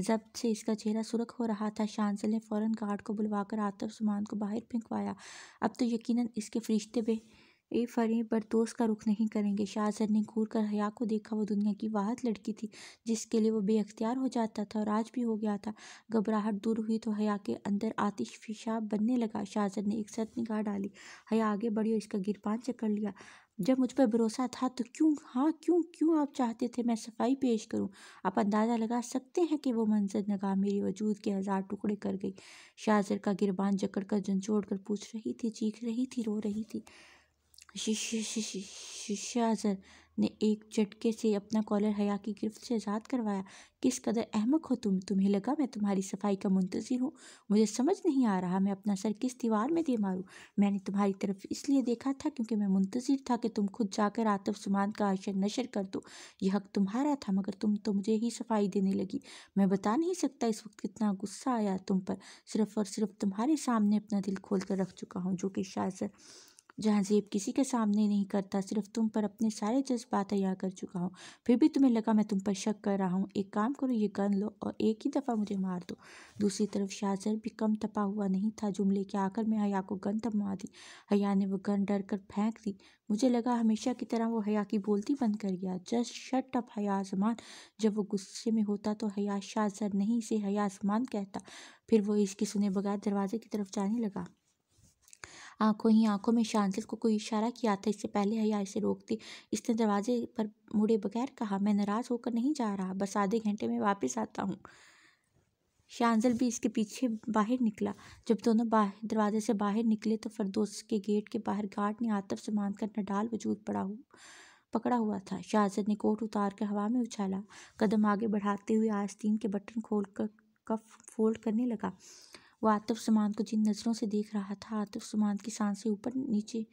जब्त से इसका चेहरा सुरख हो रहा था शांसल ने फ़ौरन गार्ड को बुलवाकर आतफ सुमान को बाहर फेंकवाया अब तो यकीनन इसके फरिश्ते भी ए फरें बरदोश का रुख नहीं करेंगे शाहजहर ने घूर कर हया को देखा वो दुनिया की वाहत लड़की थी जिसके लिए वो बेअख्तियार हो जाता था और आज भी हो गया था घबराहट दूर हुई तो हया के अंदर आतिश फिशा बनने लगा शाहजहर ने एक सत निगाह डाली हया आगे बढ़ी और इसका गिरपान चकर लिया जब मुझ पर भरोसा था तो क्यों हाँ क्यों क्यों आप चाहते थे मैं सफाई पेश करूं आप अंदाज़ा लगा सकते हैं कि वो मंजर नगाह मेरे वजूद के हज़ार टुकड़े कर गई शाजर का गिरबान जकड़ कर झंझोड़ कर पूछ रही थी चीख रही थी रो रही थी शहजाद ने एक झटके से अपना कॉलर हया की गिरफ्त से आज़ाद करवाया किस कदर अहमक हो तुम तुम्हें लगा मैं तुम्हारी सफाई का मुंतजर हूँ मुझे समझ नहीं आ रहा मैं अपना सर किस दीवार में दे मारूँ मैंने तुम्हारी तरफ इसलिए देखा था क्योंकि मैं मुंतज़र था कि तुम खुद जाकर आतफ सुमान का आशर नशर कर दो यह हक तुम्हारा था मगर तुम तो मुझे ही सफाई देने लगी मैं बता नहीं सकता इस वक्त कितना गुस्सा आया तुम पर सिर्फ और सिर्फ तुम्हारे सामने अपना दिल खोल कर रख चुका हूँ जो कि शायद जहाँ जेब किसी के सामने नहीं करता सिर्फ तुम पर अपने सारे जज्बात तैयार कर चुका हूँ फिर भी तुम्हें लगा मैं तुम पर शक कर रहा हूँ एक काम करो ये गन लो और एक ही दफ़ा मुझे मार दो दूसरी तरफ शाहजर भी कम तपा हुआ नहीं था जुमले के आकर मैं हया को गन थमा दी हया ने वो गन डर कर फेंक दी मुझे लगा हमेशा की तरह वो हया की बोलती बंद कर गया जस्ट शट अप हया आसमान जब वो गुस्से में होता तो हया शाहजर नहीं इसे हया आसमान कहता फिर वो इसकी सुने बगैर दरवाजे की तरफ जाने लगा आंखों ही आंखों में शांसिल को कोई इशारा किया था इससे पहले हया इसे रोकती इसने दरवाजे पर मुड़े बगैर कहा मैं नाराज़ होकर नहीं जा रहा बस आधे घंटे में वापस आता हूँ शांजल भी इसके पीछे बाहर निकला जब दोनों बाहर दरवाजे से बाहर निकले तो फरदोस के गेट के बाहर गार्ड ने आतफ से कर नडाल वजूद पड़ा हु पकड़ा हुआ था शाहजद ने कोट उतार कर हवा में उछाला कदम आगे बढ़ाते हुए आस्तीन के बटन खोल कर कफ फोल्ड करने लगा वो आतिफ सुमन को जिन नज़रों से देख रहा था आतिफ सामान की सांसें ऊपर नीचे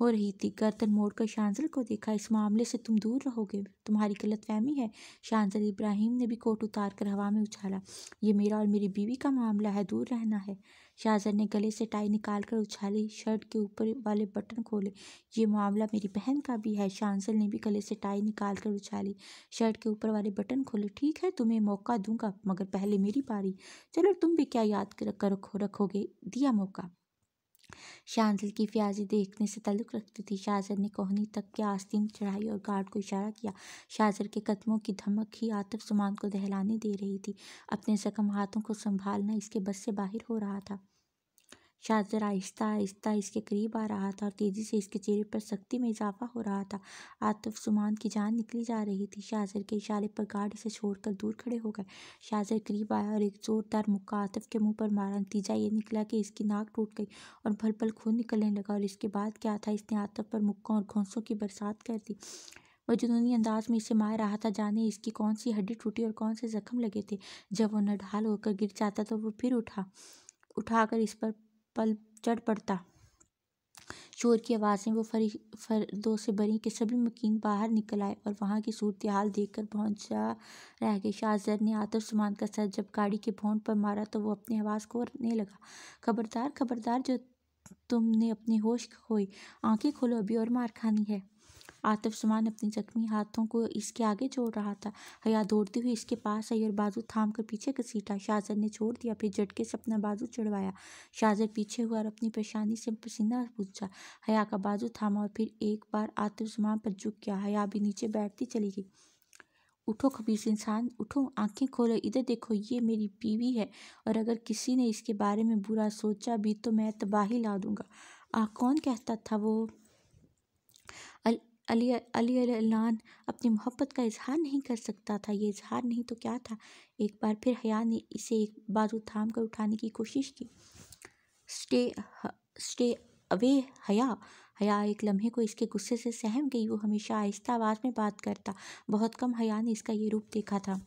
हो रही थी गर्दन मोड़कर शांजल को देखा इस मामले से तुम दूर रहोगे तुम्हारी गलत फहमी है शानजल इब्राहिम ने भी कोट उतार कर हवा में उछाला ये मेरा और मेरी बीवी का मामला है दूर रहना है शाहजर ने गले से टाई निकाल कर उछाली शर्ट के ऊपर वाले बटन खोले ये मामला मेरी बहन का भी है शांसल ने भी गले से टाई निकाल कर उछाली शर्ट के ऊपर वाले बटन खोले ठीक है तुम्हें मौका दूंगा मगर पहले मेरी बारी चलो तुम भी क्या याद रखो रखोगे दिया मौका शाहजहां की फ्याजी देखने से ताल्लुक़ रखती थी शाहजर ने कोहनी तक के आस्तीन चढ़ाई और गार्ड को इशारा किया शाहजर के कदमों की धमक ही आतफ जुमान को दहलाने दे रही थी अपने जख्म हाथों को संभालना इसके बस से बाहर हो रहा था शाहजहां आहिस्ता आहिस्ता इसके करीब आ रहा था और तेज़ी से इसके चेहरे पर सख्ती में इजाफा हो रहा था आतफ तो सुमान की जान निकली जा रही थी शाहजर के इशारे पर गार्ड इसे छोड़कर दूर खड़े हो गए शाहजर करीब आया और एक ज़ोरदार मुक्का आतफ के मुंह पर मारा नतीजा ये निकला कि इसकी नाक टूट गई और भल भल खून निकलने लगा और इसके बाद क्या था इसने आतफ पर मुक्का और घोंसों की बरसात कर दी वह जुनूनी अंदाज में इसे मार रहा था जाने इसकी कौन सी हड्डी टूटी और कौन से जख्म लगे थे जब वह नढ़ाल होकर गिर जाता तो वो फिर उठा उठाकर इस पर पल चढ़ पड़ता शोर की आवाज़ वो फरी फर्दों से बरी के सभी मकीन बाहर निकल आए और वहाँ की सूरत हाल देख कर पहुँचा रह गए शाहजर ने आतर सुमान का सर जब गाड़ी के भोंड पर मारा तो वो अपनी आवाज़ को लगा खबरदार खबरदार जो तुमने अपनी होश खोई आंखें खोलो अभी और मार खानी है आतिफसमान अपने जख्मी हाथों को इसके आगे जोड़ रहा था हया दौड़ती हुई इसके पास आई और बाजू थाम कर पीछे घसीटा शाहजद ने छोड़ दिया फिर झटके से अपना बाजू चढ़वाया शाहजद पीछे हुआ और अपनी परेशानी से पसीना पूछा हया का बाजू थामा और फिर एक बार सुमान पर झुक गया हया भी नीचे बैठती चली गई उठो खबीस इंसान उठो आंखें खोलो इधर देखो ये मेरी बीवी है और अगर किसी ने इसके बारे में बुरा सोचा भी तो मैं तबाही ला दूंगा आ कौन कहता था वो अल अली अली अलान अपनी मोहब्बत का इजहार नहीं कर सकता था ये इजहार नहीं तो क्या था एक बार फिर हया ने इसे एक बाजू थाम कर उठाने की कोशिश की स्टे स्टे अवे हया हया एक लम्हे को इसके गुस्से से सहम गई वो हमेशा आहिस्ता आवाज़ में बात करता बहुत कम हया ने इसका ये रूप देखा था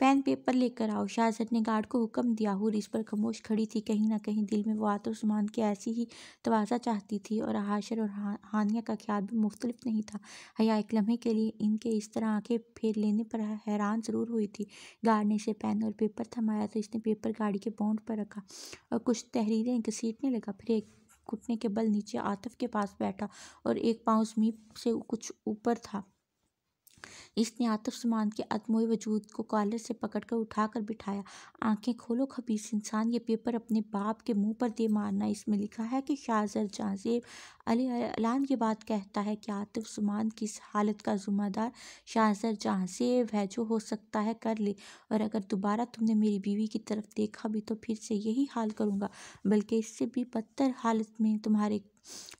पेन पेपर लेकर आओ शहजाद ने गार्ड को हुक्म दिया हूर इस पर खामोश खड़ी थी कहीं ना कहीं दिल में वो आतुरस्मान की ऐसी ही तवाज़ा चाहती थी और हाशर और हा, हानिया का ख्याल भी मुख्तलिफ नहीं था हया एक लम्हे के लिए इनके इस तरह आंखें फेर लेने पर हैरान ज़रूर हुई थी गार्ड ने इसे पेन और पेपर थमाया तो इसने पेपर गाड़ी के बॉन्ड पर रखा और कुछ तहरीरें घसीटने लगा फिर एक घुटने के बल नीचे आतफ के पास बैठा और एक पाँव उसमी से कुछ ऊपर था इसने आतिफ के अदमोई वजूद को कॉलर से पकड़कर उठाकर बिठाया आंखें खोलो खबीस इंसान ये पेपर अपने बाप के मुंह पर दे मारना इसमें लिखा है कि शाहजर जहाजेब अली ये बात कहता है कि आतफ सुमान की इस हालत का जुम्मेदार शाहजर जहाँजेब है जो हो सकता है कर ले और अगर दोबारा तुमने मेरी बीवी की तरफ देखा भी तो फिर से यही हाल करूँगा बल्कि इससे भी बदतर हालत में तुम्हारे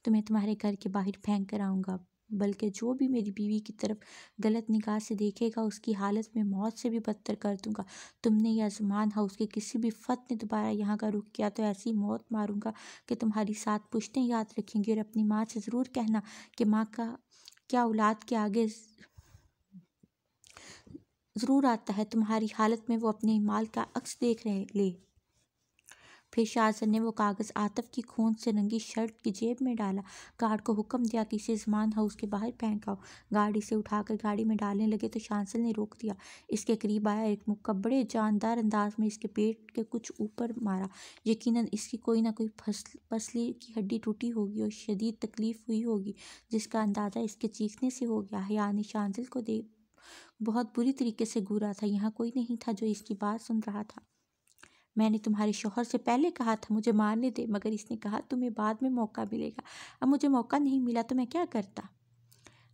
तुम्हें तुम्हारे घर के बाहर फेंक कर आऊँगा बल्कि जो भी मेरी बीवी की तरफ गलत निकाह से देखेगा उसकी हालत में मौत से भी बदतर कर दूंगा तुमने यह आजमान हाउस के किसी भी फत ने दोबारा यहाँ का रुख किया तो ऐसी मौत मारूंगा कि तुम्हारी साथ पुश्तें याद रखेंगी और अपनी माँ से ज़रूर कहना कि माँ का क्या औलाद के आगे ज़रूर आता है तुम्हारी हालत में वो अपने माल का अक्स देख रहे ले फिर शाहजन ने वो कागज़ आतफ की खून से रंगी शर्ट की जेब में डाला गार्ड को हुक्म दिया कि इसे जमान हाउस के बाहर फेंकाओ गाड़ी इसे उठाकर गाड़ी में डालने लगे तो शांसल ने रोक दिया इसके करीब आया एक मुक्का बड़े जानदार अंदाज में इसके पेट के कुछ ऊपर मारा यकीन इसकी कोई ना कोई फसल फसली की हड्डी टूटी होगी और शदीद तकलीफ़ हुई होगी जिसका अंदाज़ा इसके चीखने से हो गया है यानी शांजिल को देख बहुत बुरी तरीके से घूरा था यहाँ कोई नहीं था जो इसकी बात सुन रहा था मैंने तुम्हारे शोहर से पहले कहा था मुझे मारने दे मगर इसने कहा तुम्हें बाद में मौका मिलेगा अब मुझे मौका नहीं मिला तो मैं क्या करता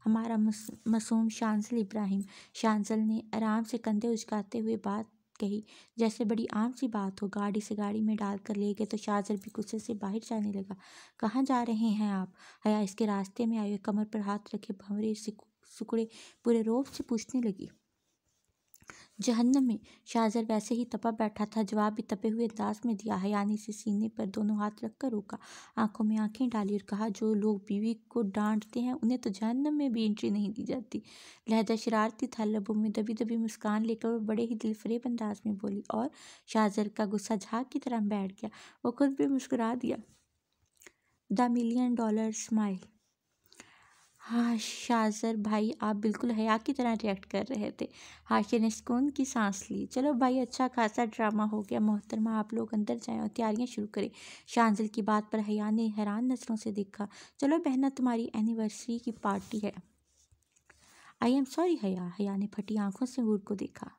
हमारा मसूम मासूम शांसल इब्राहिम शांसल ने आराम से कंधे उचकाते हुए बात कही जैसे बड़ी आम सी बात हो गाड़ी से गाड़ी में डाल कर ले गए तो शाहजल भी गुस्से से बाहर जाने लगा कहाँ जा रहे हैं आप हया इसके रास्ते में आए कमर पर हाथ रखे भंवरे सिकुड़े पूरे रोब से पूछने लगी जहन्नम में शाहजर वैसे ही तपा बैठा था जवाब भी तपे हुए अंदाज में दिया है यानी से सीने पर दोनों हाथ रखकर रोका आंखों में आंखें डाली और कहा जो लोग बीवी को डांटते हैं उन्हें तो जहन्नम में भी एंट्री नहीं दी जाती लहजा शरारती था लबों में दबी दबी मुस्कान लेकर वो बड़े ही दिलफरेब अंदाज में बोली और शाहजर का गुस्सा झाक की तरह बैठ गया वो खुद भी मुस्कुरा दिया द मिलियन डॉलर स्माइल हाँ शाजर भाई आप बिल्कुल हया की तरह रिएक्ट कर रहे थे हाशिर ने सुकून की सांस ली चलो भाई अच्छा खासा ड्रामा हो गया मोहतरमा आप लोग अंदर जाएं और तैयारियां शुरू करें शांजल की बात पर हया ने हैरान नज़रों से देखा चलो बहना तुम्हारी एनिवर्सरी की पार्टी है आई एम सॉरी हया हया ने फटी आंखों से हूर को देखा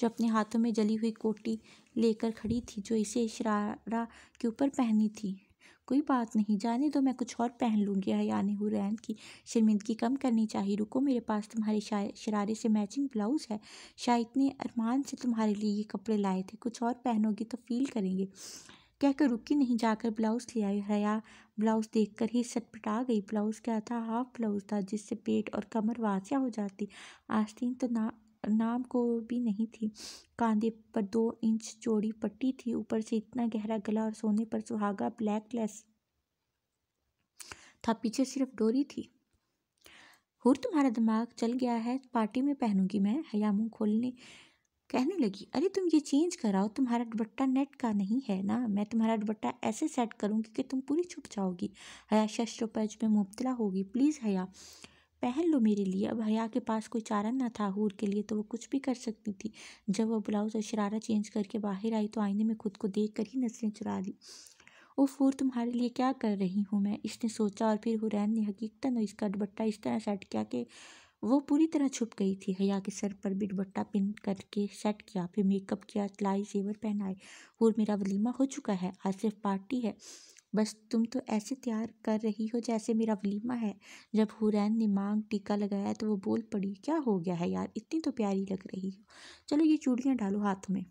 जो अपने हाथों में जली हुई कोटी लेकर खड़ी थी जो इसे इशरारा के ऊपर पहनी थी कोई बात नहीं जाने दो मैं कुछ और पहन लूँगी ने हुरैन की शर्मिंदगी कम करनी चाहिए रुको मेरे पास तुम्हारे शरारे से मैचिंग ब्लाउज़ है शायद ने अरमान से तुम्हारे लिए ये कपड़े लाए थे कुछ और पहनोगी तो फील करेंगे कहकर रुकी नहीं जाकर ब्लाउज़ ले आई हया ब्लाउज़ देखकर ही सटपटा गई ब्लाउज़ क्या था हाफ ब्लाउज़ था जिससे पेट और कमर वाजिया हो जाती आस्तीन तो ना नाम को भी नहीं थी कांधे पर दो इंच चौड़ी पट्टी थी ऊपर से इतना गहरा गला और सोने पर सुहागा ब्लैक लेस था पीछे सिर्फ डोरी थी हुर तुम्हारा दिमाग चल गया है पार्टी में पहनूंगी मैं हया मुंह खोलने कहने लगी अरे तुम ये चेंज कराओ तुम्हारा दुपट्टा नेट का नहीं है ना मैं तुम्हारा दुपट्टा ऐसे सेट करूंगी कि तुम पूरी छुप जाओगी हया शस्त्रोपज में मुबतला होगी प्लीज़ हया पहन लो मेरे लिए अब हया के पास कोई चारा ना था हूर के लिए तो वो कुछ भी कर सकती थी जब वह ब्लाउज़ और शरारा चेंज करके बाहर आई तो आईने में खुद को देख कर ही नस्लें चुरा ली ओ फूर तुम्हारे लिए क्या कर रही हूँ मैं इसने सोचा और फिर हुरैन ने हकीकता इसका दुबट्टा इस तरह सेट किया कि वो पूरी तरह छुप गई थी हया के सर पर भी दुबट्टा पिन करके सेट किया फिर मेकअप किया लाई जेवर पहनाए हूर मेरा वलीमा हो चुका है आज सिर्फ पार्टी है बस तुम तो ऐसे तैयार कर रही हो जैसे मेरा वलीमा है जब हुरैन ने मांग टीका लगाया तो वो बोल पड़ी क्या हो गया है यार इतनी तो प्यारी लग रही हो चलो ये चूड़ियाँ डालो हाथ में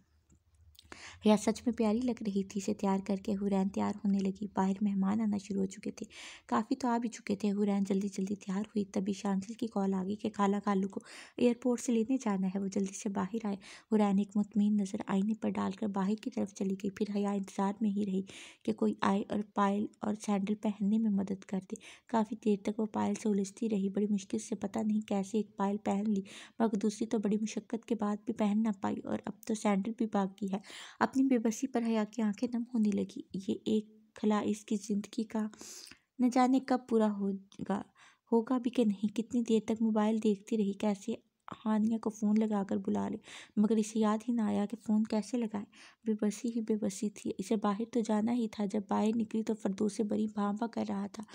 भैया सच में प्यारी लग रही थी इसे तैयार करके हुरैन तैयार होने लगी बाहर मेहमान आना शुरू हो चुके थे काफ़ी तो आ भी चुके थे हुरैन जल्दी जल्दी तैयार हुई तभी शांसिल की कॉल आ गई कि खाला कालू को एयरपोर्ट से लेने जाना है वो जल्दी से बाहर आए हुरैन एक मुतमिन नज़र आईने पर डालकर बाहर की तरफ चली गई फिर हया इंतज़ार में ही रही कि कोई आए और पायल और सैंडल पहनने में मदद कर दे काफ़ी देर तक वो पायल से उलझती रही बड़ी मुश्किल से पता नहीं कैसे एक पायल पहन ली मगर दूसरी तो बड़ी मुशक्क़त के बाद भी पहन ना पाई और अब तो सैंडल भी बाकी है अपनी बेबसी पर हया की आंखें नम होने लगी ये एक खला इसकी ज़िंदगी का न जाने कब पूरा होगा होगा भी कि नहीं कितनी देर तक मोबाइल देखती रही कैसे हानिया को फ़ोन लगाकर बुला ले मगर इसे याद ही ना आया कि फ़ोन कैसे लगाए बेबसी ही बेबसी थी इसे बाहर तो जाना ही था जब बाहर निकली तो फरदोसे से बड़ी भांभा कर रहा था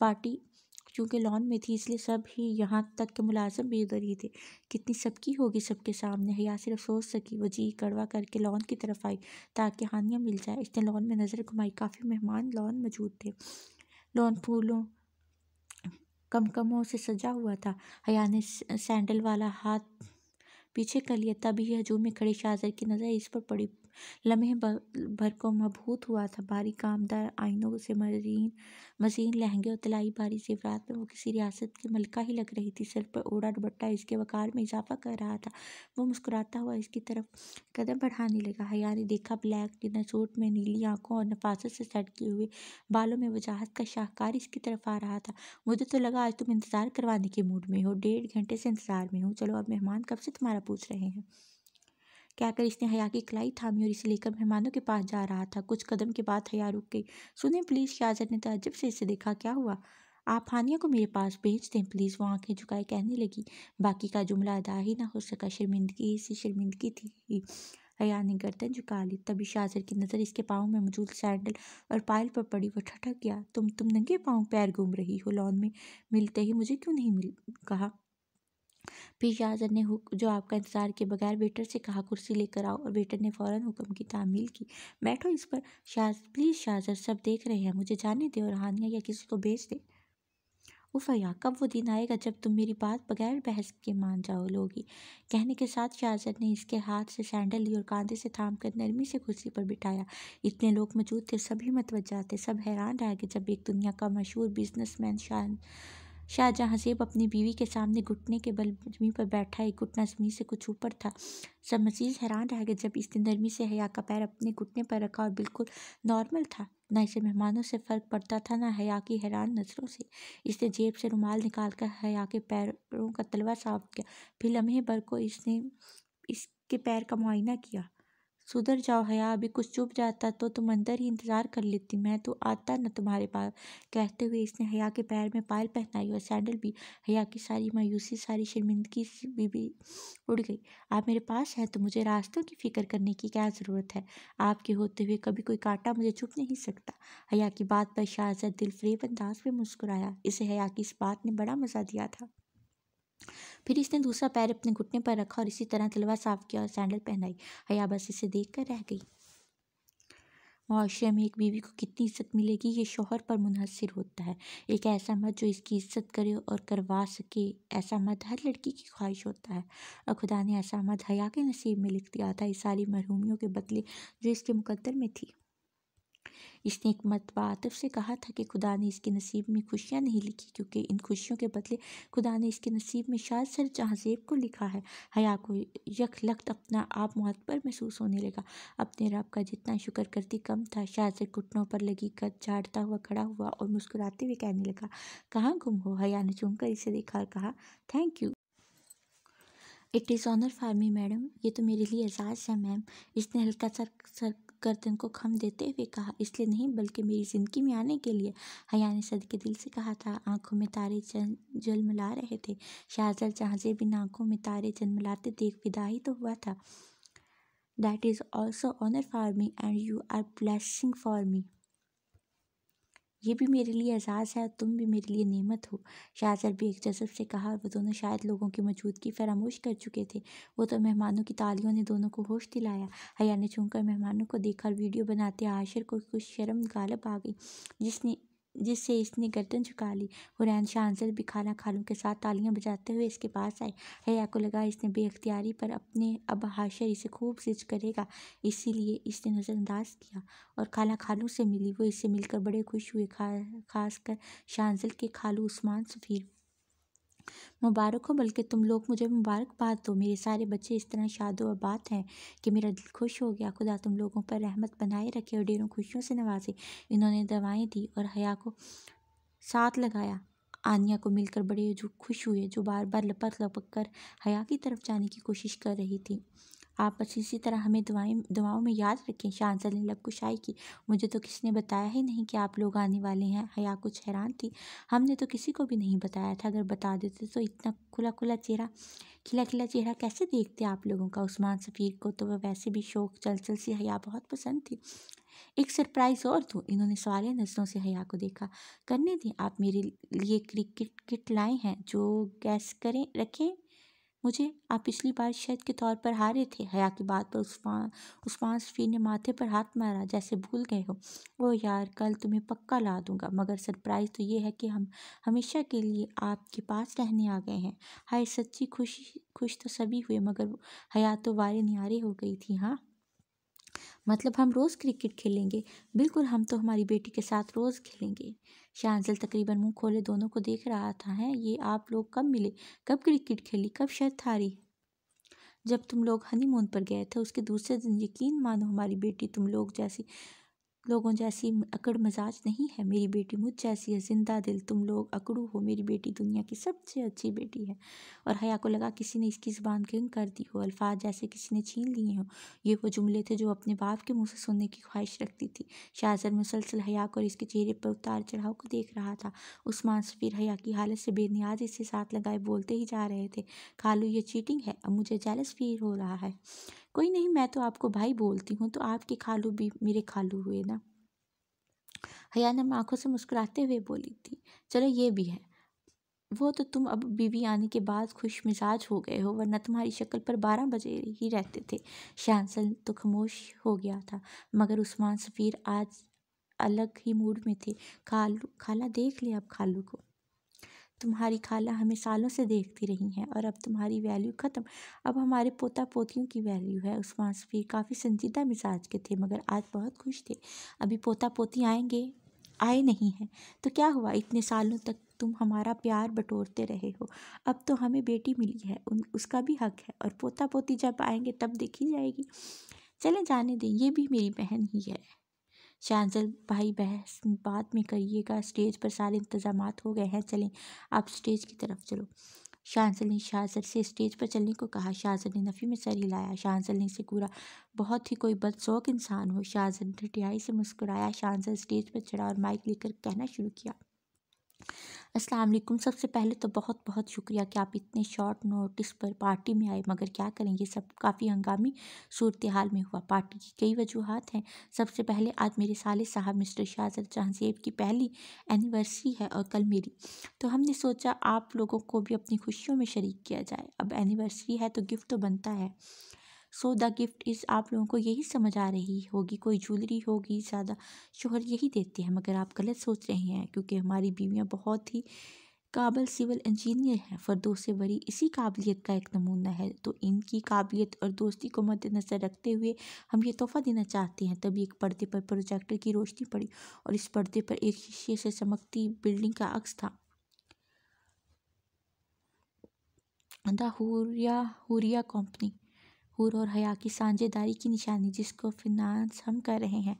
पार्टी क्योंकि लॉन में थी इसलिए सब ही यहाँ तक के मुलाजम भी उधर ही थे कितनी सबकी होगी सबके सामने हया सिर्फ सोच सकी वो जी कड़वा करके लॉन की तरफ आई ताकि हानियाँ मिल जाए इसने लॉन में नज़र घुमाई काफ़ी मेहमान लॉन मौजूद थे लॉन फूलों कमकमों से सजा हुआ था हया ने सैंडल वाला हाथ पीछे कर लिया तभी हजूम में खड़े शाजर की नज़र इस पर पड़ी लम्हे भर को मबूत हुआ था भारी कामदार आइनों से मरीन मशीन लहंगे और तलाई भारी जेवरात में वो किसी रियासत की मलका ही लग रही थी सिर पर ओढ़ा दुबट्टा इसके वकार में इजाफा कर रहा था वो मुस्कुराता हुआ इसकी तरफ कदम बढ़ाने लगा हया ने देखा ब्लैक डिनर सूट में नीली आंखों और नफासत से सड़के हुए बालों में वजाहत का शाहकार इसकी तरफ आ रहा था मुझे तो लगा आज तुम इंतज़ार करवाने के मूड में हो डेढ़ घंटे से इंतज़ार में हो चलो अब मेहमान कब से तुम्हारा पूछ रहे हैं कहकर इसने हया की कलाई थामी और इसे लेकर मेहमानों के पास जा रहा था कुछ कदम के बाद हया रुक गई सुने प्लीज़ शाजर ने तजब से इसे देखा क्या हुआ आप हानिया को मेरे पास भेज दें प्लीज़ वो आंखें झुकाए कहने लगी बाकी का जुमला अदा ही ना हो सका शर्मिंदगी इसी शर्मिंदगी थी हया ने गर्दन झुका ली तभी शाजर की नज़र इसके पाँव में मौजूद सैंडल और पायल पर पड़ी वो ठटक गया तुम तुम नंगे पाँव पैर घूम रही हो लॉन में मिलते ही मुझे क्यों नहीं मिल कहा फिर पीरजाद ने जो आपका इंतज़ार के बगैर वेटर से कहा कुर्सी लेकर आओ और वेटर ने फ़ौरन हुक्म की तामील की बैठो इस पर शाह प्लीज़ शाहजर सब देख रहे हैं मुझे जाने दे और हानिया या किसी को भेज दे उफया कब वो दिन आएगा जब तुम मेरी बात बगैर बहस के मान जाओ लोगी कहने के साथ शाहजद ने इसके हाथ से सैंडल ली और कांधे से थाम कर नरमी से कुर्सी पर बिठाया इतने लोग मौजूद थे सभी मतवजा थे सब हैरान रह गए जब एक दुनिया का मशहूर बिजनेसमैन शाह शाहजहाँ सेब अपनी बीवी के सामने घुटने के बल जमीन पर बैठा एक घुटना जमीन से कुछ ऊपर था सब मजीद हैरान रह गए जब इसने नरमी से हया का पैर अपने घुटने पर रखा और बिल्कुल नॉर्मल था न इसे मेहमानों से फ़र्क पड़ता था ना हया की हैरान नज़रों से इसने जेब से रुमाल निकाल कर हया के पैरों का तलवा साफ किया फिर लम्हे भर को इसने इसके पैर का मुआयना किया सुधर जाओ हया अभी कुछ चुप जाता तो तुम अंदर ही इंतज़ार कर लेती मैं तो आता ना तुम्हारे पास कहते हुए इसने हया के पैर में पायल पहनाई और सैंडल भी हया की सारी मायूसी सारी शर्मिंदगी भी, भी उड़ गई आप मेरे पास हैं तो मुझे रास्तों की फ़िक्र करने की क्या ज़रूरत है आपके होते हुए कभी कोई कांटा मुझे चुप नहीं सकता हया की बात पर शाहजा दिल फ्रेब अंदाज में मुस्कुराया इसे हया की इस बात ने बड़ा मज़ा दिया था फिर इसने दूसरा पैर अपने घुटने पर रखा और इसी तरह तलवार साफ किया और सैंडल पहनाई हया बस इसे देख कर रह गई माशरे में एक बीवी को कितनी इज्जत मिलेगी ये शोहर पर मुनहसर होता है एक ऐसा मर्द जो इसकी इज्जत करे और करवा सके ऐसा मर्द हर लड़की की ख्वाहिश होता है और खुदा ने ऐसा मर्द हया के नसीब में लिख दिया था इस सारी मरहूमियों के बदले जो इसके मुकद्दर में थी इसने एक मरतबा आतफ से कहा था कि खुदा ने इसके नसीब में खुशियाँ नहीं लिखी क्योंकि इन खुशियों के बदले खुदा ने इसके नसीब में शायद सर जहाँजेब को लिखा है हया को यक अपना आप मुहतबर महसूस होने लगा अपने रब का जितना शुक्र करती कम था से घुटनों पर लगी कद झाड़ता हुआ खड़ा हुआ और मुस्कुराते हुए कहने लगा कहाँ गुम हो हया ने कर इसे देखा और कहा thank you it is honour for me me madam ये तो मेरे लिए एजाज़ है मैम इसने हल्का सर सर गर्दन को खम देते हुए कहा इसलिए नहीं बल्कि मेरी ज़िंदगी में आने के लिए हया ने सद के दिल से कहा था आंखों में तारे जल मिला रहे थे शाहजल जहाजे बिन आंखों में तारे जल मिलाते देख विदा ही तो हुआ था that is also honour for me and you are blessing for me ये भी मेरे लिए एजाज़ है तुम भी मेरे लिए नेमत हो भी एक जजब से कहा वो दोनों शायद लोगों की मौजूदगी फरामोश कर चुके थे वो तो मेहमानों की तालियों ने दोनों को होश दिलाया हया ने चुनकर मेहमानों को देखा और वीडियो बनाते आशर को कुछ शर्म गालब आ गई जिसने जिससे इसने गर्दन झुका ली हुरैन शाह अंसर भी खाना खालों के साथ तालियां बजाते हुए इसके पास आए हया को लगा इसने बेअख्तियारी पर अपने अब हाशर इसे खूब सिज करेगा इसीलिए इसने नज़रअंदाज किया और खाला खालों से मिली वो इससे मिलकर बड़े खुश हुए खा खासकर शांजल के खालू उस्मान सफ़ीर मुबारक हो बल्कि तुम लोग मुझे मुबारकबाद दो मेरे सारे बच्चे इस तरह शादो आबाद हैं कि मेरा दिल खुश हो गया खुदा तुम लोगों पर रहमत बनाए रखे और डेरों खुशियों से नवाजे इन्होंने दवाएँ दी और हया को साथ लगाया आनिया को मिलकर बड़े जो खुश हुए जो बार बार लपक लपक कर हया की तरफ जाने की कोशिश कर रही थी आप बस इसी तरह हमें दुआएं दुआओं में याद रखें शानसर ने लब कुशाई की मुझे तो किसी ने बताया ही नहीं कि आप लोग आने वाले हैं हया कुछ हैरान थी हमने तो किसी को भी नहीं बताया था अगर बता देते तो इतना खुला खुला चेहरा खिला खिला चेहरा कैसे देखते आप लोगों का उस्मान सफ़ीर को तो वह वैसे भी शौक चलचल सी हया बहुत पसंद थी एक सरप्राइज़ और तो इन्होंने सारे नज़रों से हया को देखा करने दें आप मेरे लिए क्रिकेट किट लाए हैं जो गैस करें रखें मुझे आप पिछली बार शहद के तौर पर हारे थे हया की बात पर उस्मान उस्मान ने माथे पर हाथ मारा जैसे भूल गए हो ओ यार कल तुम्हें पक्का ला दूंगा मगर सरप्राइज़ तो ये है कि हम हमेशा के लिए आपके पास रहने आ गए हैं हाय सच्ची खुशी खुश तो सभी हुए मगर हया तो वारे नारे हो गई थी हाँ मतलब हम रोज़ क्रिकेट खेलेंगे बिल्कुल हम तो हमारी बेटी के साथ रोज़ खेलेंगे शांजल तकरीबन मुंह खोले दोनों को देख रहा था है ये आप लोग कब मिले कब क्रिकेट खेली कब शर्त हारी जब तुम लोग हनीमून पर गए थे उसके दूसरे दिन यकीन मानो हमारी बेटी तुम लोग जैसी लोगों जैसी अकड़ मजाज नहीं है मेरी बेटी मुझ जैसी है जिंदा दिल तुम लोग अकड़ू हो मेरी बेटी दुनिया की सबसे अच्छी बेटी है और हया को लगा किसी ने इसकी ज़बान क्यों कर दी हो अल्फाज जैसे किसी ने छीन लिए हो ये वो जुमले थे जो अपने बाप के मुँह से सुनने की ख्वाहिश रखती थी शाहजर मुसलसल हया को और इसके चेहरे पर उतार चढ़ाव को देख रहा था उस्मान सफ़ीर हया की हालत से बेनियाज इसे साथ लगाए बोलते ही जा रहे थे खालू ये चीटिंग है अब मुझे जैलस फील हो रहा है कोई नहीं मैं तो आपको भाई बोलती हूँ तो आपके खालू भी मेरे खालू हुए ना हयानम आंखों से मुस्कुराते हुए बोली थी चलो ये भी है वो तो तुम अब बीवी आने के बाद खुश मिजाज हो गए हो वरना तुम्हारी शक्ल पर बारह बजे ही रहते थे श्यांसल तो खामोश हो गया था मगर उस्मान सफ़ीर आज अलग ही मूड में थे खालू खाला देख ले अब खालू को तुम्हारी खाला हमें सालों से देखती रही हैं और अब तुम्हारी वैल्यू ख़त्म अब हमारे पोता पोतियों की वैल्यू है उस्मान शफीर काफ़ी संजीदा मिजाज के थे मगर आज बहुत खुश थे अभी पोता पोती आएंगे आए नहीं हैं तो क्या हुआ इतने सालों तक तुम हमारा प्यार बटोरते रहे हो अब तो हमें बेटी मिली है उन उसका भी हक है और पोता पोती जब आएंगे तब देखी जाएगी चले जाने दें ये भी मेरी बहन ही है शांजल भाई बहस बाद में करिएगा स्टेज पर सारे इंतजाम हो गए हैं चलें आप स्टेज की तरफ चलो शांजल ने शाहजर से स्टेज पर चलने को कहा शाहजर ने नफ़ी में सर हिलाया शांजल ने इसे कूड़ा बहुत ही कोई बदसौक़ इंसान हो शाहजर ने ढटियाई से मुस्कुराया शांजल स्टेज पर चढ़ा और माइक लेकर कहना शुरू किया अस्सलाम सबसे पहले तो बहुत बहुत शुक्रिया कि आप इतने शॉर्ट नोटिस पर पार्टी में आए मगर क्या करें ये सब काफ़ी हंगामी सूरत हाल में हुआ पार्टी की कई वजूहत हैं सबसे पहले आज मेरे साले साहब मिस्टर शाहजर जहाँजेब की पहली एनिवर्सरी है और कल मेरी तो हमने सोचा आप लोगों को भी अपनी खुशियों में शरीक किया जाए अब एनिवर्सरी है तो गिफ्ट तो बनता है सो द गिफ्ट इज़ आप लोगों को यही समझ आ रही होगी कोई ज्वेलरी होगी ज़्यादा शोहर यही देते हैं मगर आप गलत सोच रहे हैं क्योंकि हमारी बीवियाँ बहुत ही काबल सिविल इंजीनियर हैं फरदो से वरी इसी काबिलियत का एक नमूना है तो इनकी काबिलियत और दोस्ती को मद्देनज़र रखते हुए हम ये तोहफ़ा देना चाहते हैं तभी एक पर्दे पर प्रोजेक्टर की रोशनी पड़ी और इस पर्दे पर एक शीशे से चमकती बिल्डिंग का अक्स था दूरिया हुरिया कंपनी हूर और हया की साझेदारी की निशानी जिसको फिनांस हम कर रहे हैं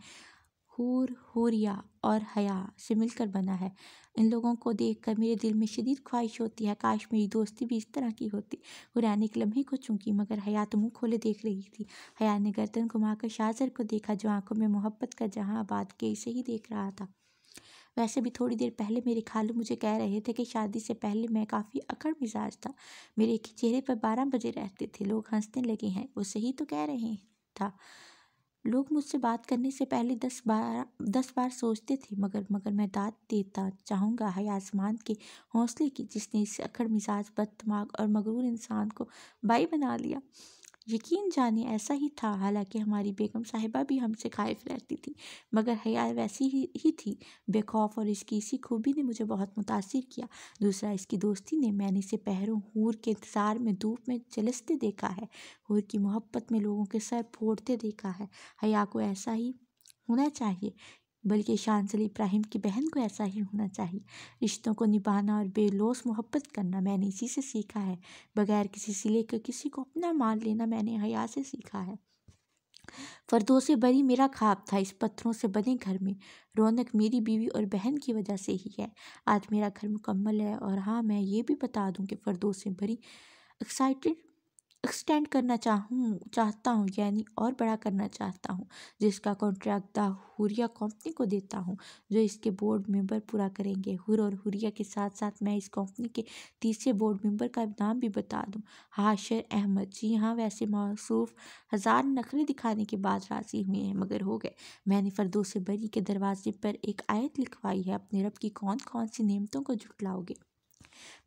हूर हूरिया और हया से मिलकर बना है इन लोगों को देखकर मेरे दिल में शदीद ख्वाहिश होती है काश मेरी दोस्ती भी इस तरह की होती हुरान एक लम्हे को चूंकी मगर हया तो मुँह खोले देख रही थी हया ने गर्दन घुमाकर शाजर को देखा जो आंखों में मोहब्बत का जहां आबाद के इसे ही देख रहा था वैसे भी थोड़ी देर पहले मेरे खालू मुझे कह रहे थे कि शादी से पहले मैं काफ़ी अकड़ मिजाज था मेरे चेहरे पर बारह बजे रहते थे लोग हंसने लगे हैं वो सही तो कह रहे था लोग मुझसे बात करने से पहले दस बार दस बार सोचते थे मगर मगर मैं दाद देता चाहूँगा हयाजमान के हौसले की जिसने इस अखड़ मिजाज बदतमाग और मगरूर इंसान को बाई बना लिया यकीन जानिए ऐसा ही था हालांकि हमारी बेगम साहिबा भी हमसे खाइफ रहती थी मगर हया वैसी ही, ही थी बेखौफ और इसकी इसी खूबी ने मुझे बहुत मुतासर किया दूसरा इसकी दोस्ती ने मैंने इसे पहरों हूर के इंतज़ार में धूप में जलसते देखा है हूर की मोहब्बत में लोगों के सर फोड़ते देखा है हया को ऐसा ही होना चाहिए बल्कि शानसल इब्राहिम की बहन को ऐसा ही होना चाहिए रिश्तों को निभाना और बेलोस मोहब्बत करना मैंने इसी से सीखा है बगैर किसी सिले के किसी को अपना मान लेना मैंने हया से सीखा है फर्दों से बरी मेरा खाब था इस पत्थरों से बने घर में रौनक मेरी बीवी और बहन की वजह से ही है आज मेरा घर मुकम्मल है और हाँ मैं ये भी बता दूँ कि फर्दों से भरी एक्साइटेड एक्सटेंड करना चाहूँ चाहता हूँ यानी और बड़ा करना चाहता हूँ जिसका कॉन्ट्रैक्ट हुरिया कंपनी को देता हूँ जो इसके बोर्ड मेंबर पूरा करेंगे हुर और हुरिया के साथ साथ मैं इस कंपनी के तीसरे बोर्ड मेंबर का नाम भी बता दूँ हाशर अहमद जी हाँ वैसे मौसूफ हज़ार नखरे दिखाने के बाद राज़ी हुए हैं मगर हो गए मैंने फरदोसे से बरी के दरवाजे पर एक आयत लिखवाई है अपने रब की कौन कौन सी नियमतों को जुटलाओगे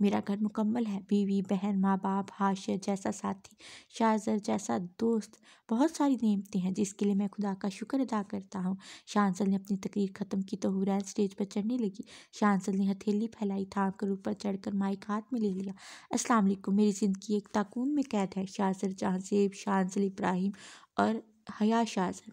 मेरा घर मुकम्मल है बीवी बहन माँ बाप हाशिर जैसा साथी शाजर जैसा दोस्त बहुत सारी नियमतें हैं जिसके लिए मैं खुदा का शुक्र अदा करता हूँ शांसल ने अपनी तकरीर ख़त्म की तो हुरैन स्टेज पर चढ़ने लगी शांसल ने हथेली फैलाई थाम कर ऊपर चढ़कर माइक हाथ में ले लिया असलम मेरी ज़िंदगी एक ताकून में कैद है शाजर सेब शांसल इब्राहिम और हया शाजर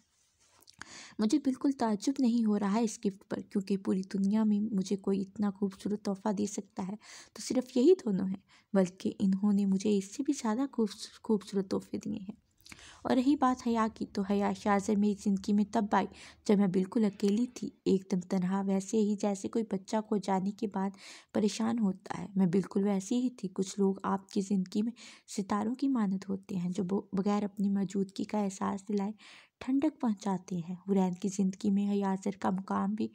मुझे बिल्कुल ताजुब नहीं हो रहा है इस गिफ्ट पर क्योंकि पूरी दुनिया में मुझे कोई इतना खूबसूरत तोहफ़ा दे सकता है तो सिर्फ यही दोनों हैं बल्कि इन्होंने मुझे इससे भी ज़्यादा खूबसूरत तोहफे दिए हैं और रही बात हया की तो हया शाजर मेरी ज़िंदगी में तब आई जब मैं बिल्कुल अकेली थी एकदम तनहा वैसे ही जैसे कोई बच्चा को जाने के बाद परेशान होता है मैं बिल्कुल वैसी ही थी कुछ लोग आपकी ज़िंदगी में सितारों की मानत होते हैं जो बगैर अपनी मौजूदगी का एहसास दिलाए ठंडक पहुँचाती है हुरैन की ज़िंदगी में हयाजर का मुकाम भी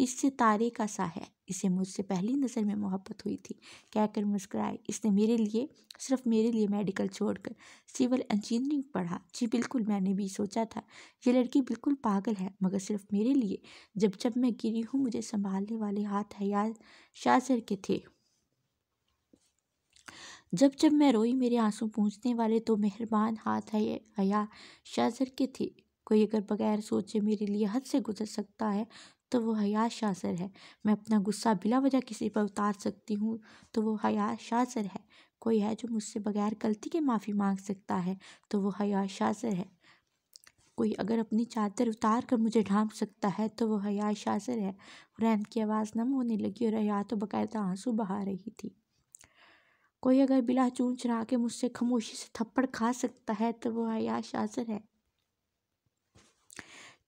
इससे तारे का सा है इसे मुझसे पहली नज़र में मोहब्बत हुई थी कहकर मुस्कुराए इसने मेरे लिए सिर्फ मेरे लिए मेडिकल छोड़कर सिविल इंजीनियरिंग पढ़ा जी बिल्कुल मैंने भी सोचा था ये लड़की बिल्कुल पागल है मगर सिर्फ मेरे लिए जब जब मैं गिरी हूँ मुझे संभालने वाले हाथ हयाज शाजर के थे जब जब मैं रोई मेरे आंसू पूछने वाले तो मेहरबान हाथ हया शाजर के थे कोई अगर बगैर सोचे मेरे लिए हद से गुज़र सकता है तो वो हयात शासर है मैं अपना गुस्सा बिला वजह किसी पर उतार सकती हूँ तो वो हयात शासर है कोई है जो मुझसे बगैर गलती के माफ़ी मांग सकता है तो वो हयात शासर है कोई अगर अपनी चादर उतार कर मुझे ढांप सकता है तो वो हया शासर है रैन की आवाज़ नम होने लगी और हया तो बाकायदा आंसू बहा रही थी कोई अगर बिला चूं चरा के मुझसे खामोशी से थप्पड़ खा सकता है तो वो हया शासर है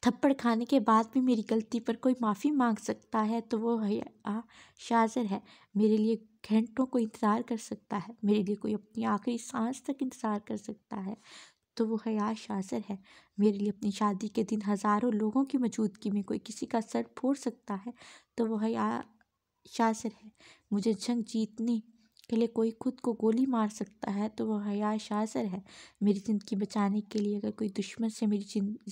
थप्पड़ खाने के बाद भी मेरी गलती पर कोई माफ़ी मांग सकता है तो वो शाजर है मेरे लिए घंटों को इंतज़ार कर सकता है मेरे लिए कोई अपनी आखिरी सांस तक इंतज़ार कर सकता है तो वो हया शाजर है मेरे लिए अपनी शादी के दिन हज़ारों लोगों की मौजूदगी में कोई किसी का सर फोड़ सकता है तो वो हया शाज़र है मुझे जंग जीतने के लिए कोई खुद को गोली मार सकता है तो वह हया शाजर है मेरी ज़िंदगी बचाने के लिए अगर कोई दुश्मन से मेरी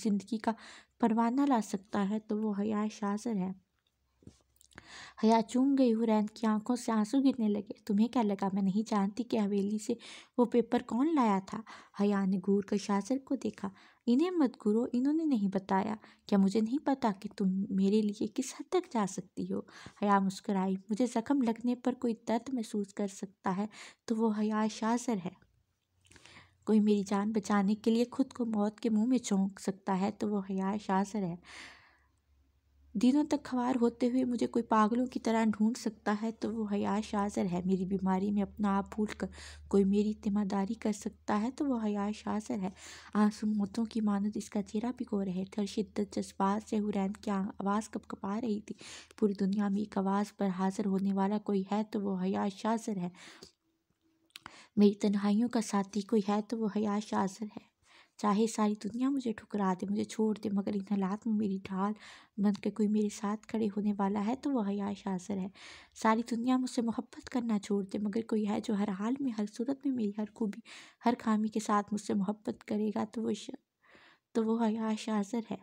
ज़िंदगी का परवाना ला सकता है तो वो हया शासर है हया चूम गई हुरैन की आंखों से आंसू गिरने लगे तुम्हें क्या लगा मैं नहीं जानती कि हवेली से वो पेपर कौन लाया था हया ने घूर कर शासर को देखा इन्हें मत घूरो इन्होंने नहीं बताया क्या मुझे नहीं पता कि तुम मेरे लिए किस हद तक जा सकती हो हया मुस्कराई मुझे ज़ख्म लगने पर कोई दर्द महसूस कर सकता है तो वो हया शासर है कोई मेरी जान बचाने के लिए खुद को मौत के मुंह में चौंक सकता है तो वो हया शासर है दिनों तक खवार होते हुए मुझे कोई पागलों की तरह ढूंढ सकता है तो वो हया शासर है मेरी बीमारी में अपना आप भूल कर कोई मेरी तिमादारी कर सकता है तो वो हया शासर है आंसू मौतों की मानद इसका चेहरा पिको रहे थे और शिद्दत जज्बात से हुरैन की आवाज़ कप कपा रही थी पूरी दुनिया में एक आवाज़ पर हाजिर होने वाला कोई है तो वो हया शासर है मेरी तन्हाइयों का साथी कोई है तो वो हया शाजर है चाहे सारी दुनिया मुझे ठुकरा दे मुझे छोड़ दे मगर इन हालात में मेरी ढाल के कोई मेरे साथ खड़े होने वाला है तो वह हयाश शाजर है सारी दुनिया मुझसे मोहब्बत करना छोड़ दे मगर कोई है जो हर हाल में हर सूरत में मेरी हर खूबी हर खामी के साथ मुझसे मोहब्बत करेगा तो वो श... तो वो हयाश शाजर है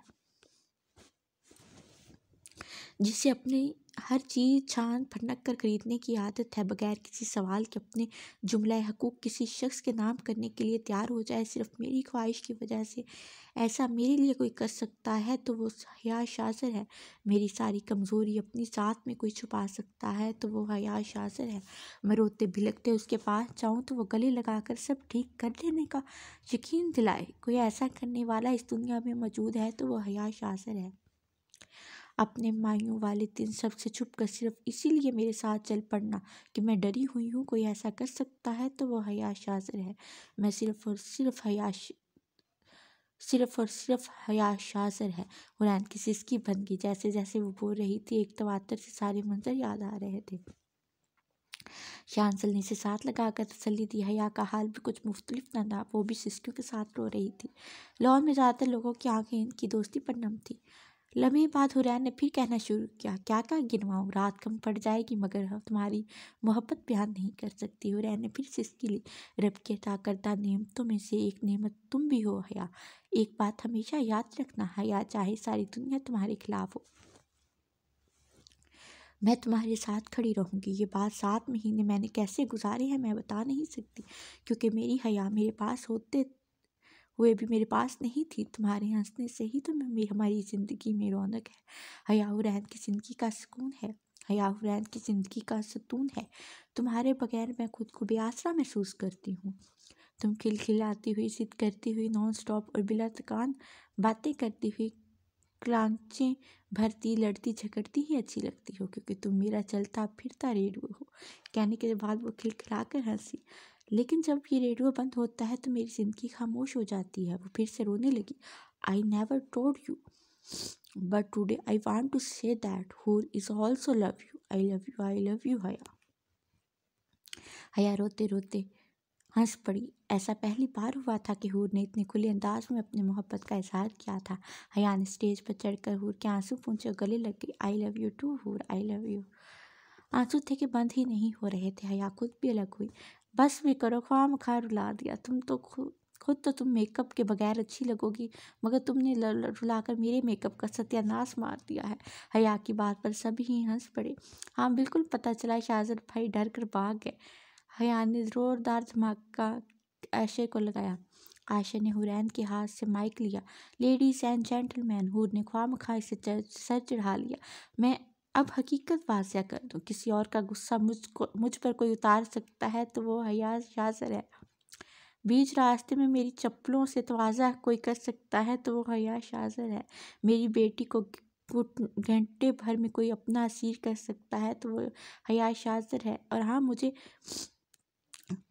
जिसे अपने हर चीज़ छान फटक कर खरीदने की आदत है बगैर किसी सवाल के अपने जुमला हकूक़ किसी शख्स के नाम करने के लिए तैयार हो जाए सिर्फ मेरी ख्वाहिश की वजह से ऐसा मेरे लिए कोई कर सकता है तो वो हया शासर है मेरी सारी कमज़ोरी अपनी साथ में कोई छुपा सकता है तो वो हया शासर है मैं रोते भिलकते उसके पास जाऊँ तो वो गले लगाकर सब ठीक कर लेने का यकीन दिलाए कोई ऐसा करने वाला इस दुनिया में मौजूद है तो वो हया शासर है अपने मायों वाले दिन सबसे छुप कर सिर्फ इसीलिए मेरे साथ चल पड़ना कि मैं डरी हुई हूँ कोई ऐसा कर सकता है तो वह हयाश शाजर है मैं सिर्फ और सिर्फ हयाश सिर्फ और सिर्फ हया शाजर है कुरान की सिस्की बन गई जैसे जैसे वो बोल रही थी एक तवातर तो से सारे मंजर याद आ रहे थे शानसल ने इसे साथ लगाकर तसली दी हया का हाल भी कुछ मुख्तलिफ न था वो भी सिस्कियों के साथ रो रही थी लाहौर में ज़्यादातर लोगों की आंखें इनकी दोस्ती पर नम थी लम्हे बाद हुरैन ने फिर कहना शुरू किया क्या क्या गिनवाऊँ रात कम पड़ जाएगी मगर हम तुम्हारी मोहब्बत बयान नहीं कर सकती हुरैन ने फिर से इसके लिए रब के अदा करता नियमतों में से एक नियमत तुम भी हो हया एक बात हमेशा याद रखना हया चाहे सारी दुनिया तुम्हारे खिलाफ हो मैं तुम्हारे साथ खड़ी रहूँगी ये बात सात महीने मैंने कैसे गुजारे हैं मैं बता नहीं सकती क्योंकि मेरी हया मेरे पास होते वे भी मेरे पास नहीं थी तुम्हारे हंसने से ही तो हमारी ज़िंदगी में रौनक है हयाउ रैन की ज़िंदगी का सुकून है हयाउ रैन की ज़िंदगी का सुतून है तुम्हारे बगैर मैं खुद को बेआसरा महसूस करती हूँ तुम खिलखिलाती हुई जिद करती हुई नॉन स्टॉप और बिला थकान बातें करती हुई क्लांचें भरती लड़ती झगड़ती ही अच्छी लगती हो क्योंकि तुम मेरा चलता फिरता रेडियो हो कहने के बाद वो खिलखिलाकर हंसी लेकिन जब ये रेडियो बंद होता है तो मेरी ज़िंदगी खामोश हो जाती है वो फिर से रोने लगी I never told you but today I want to say that her is also love you I love you I love you Haya Haya रोते रोते हंस पड़ी ऐसा पहली बार हुआ था कि हूर ने इतने खुले अंदाज में अपनी मोहब्बत का इजहार किया था हया ने स्टेज पर चढ़कर हूर के आंसू पूछे गले लग गई आई लव यू टू हूर आई लव यू आंसू थे कि बंद ही नहीं हो रहे थे हया खुद भी अलग हुई बस भी करो ख्वाम खा रुला दिया तुम तो खुद खुद तो तुम मेकअप के बगैर अच्छी लगोगी मगर तुमने रुलाकर मेरे मेकअप का सत्यानाश मार दिया है हया की बात पर सभी हंस पड़े हाँ बिल्कुल पता चला शाहजर भाई डर कर भाग गए हया ने जोरदार धमाका आशे को लगाया आशय ने हुरैन के हाथ से माइक लिया लेडीज़ एंड जेंटलमैन हुर ने ख्वाम मखा इसे सर चढ़ा लिया मैं अब हकीकत वाजिया कर दो किसी और का गुस्सा मुझको मुझ पर कोई उतार सकता है तो वो हयाज याजर है बीच रास्ते में मेरी चप्पलों से तोज़ा कोई कर सकता है तो वो हयाश शाजर है मेरी बेटी को घंटे भर में कोई अपना असीर कर सकता है तो वो हयाश शाजर है और हाँ मुझे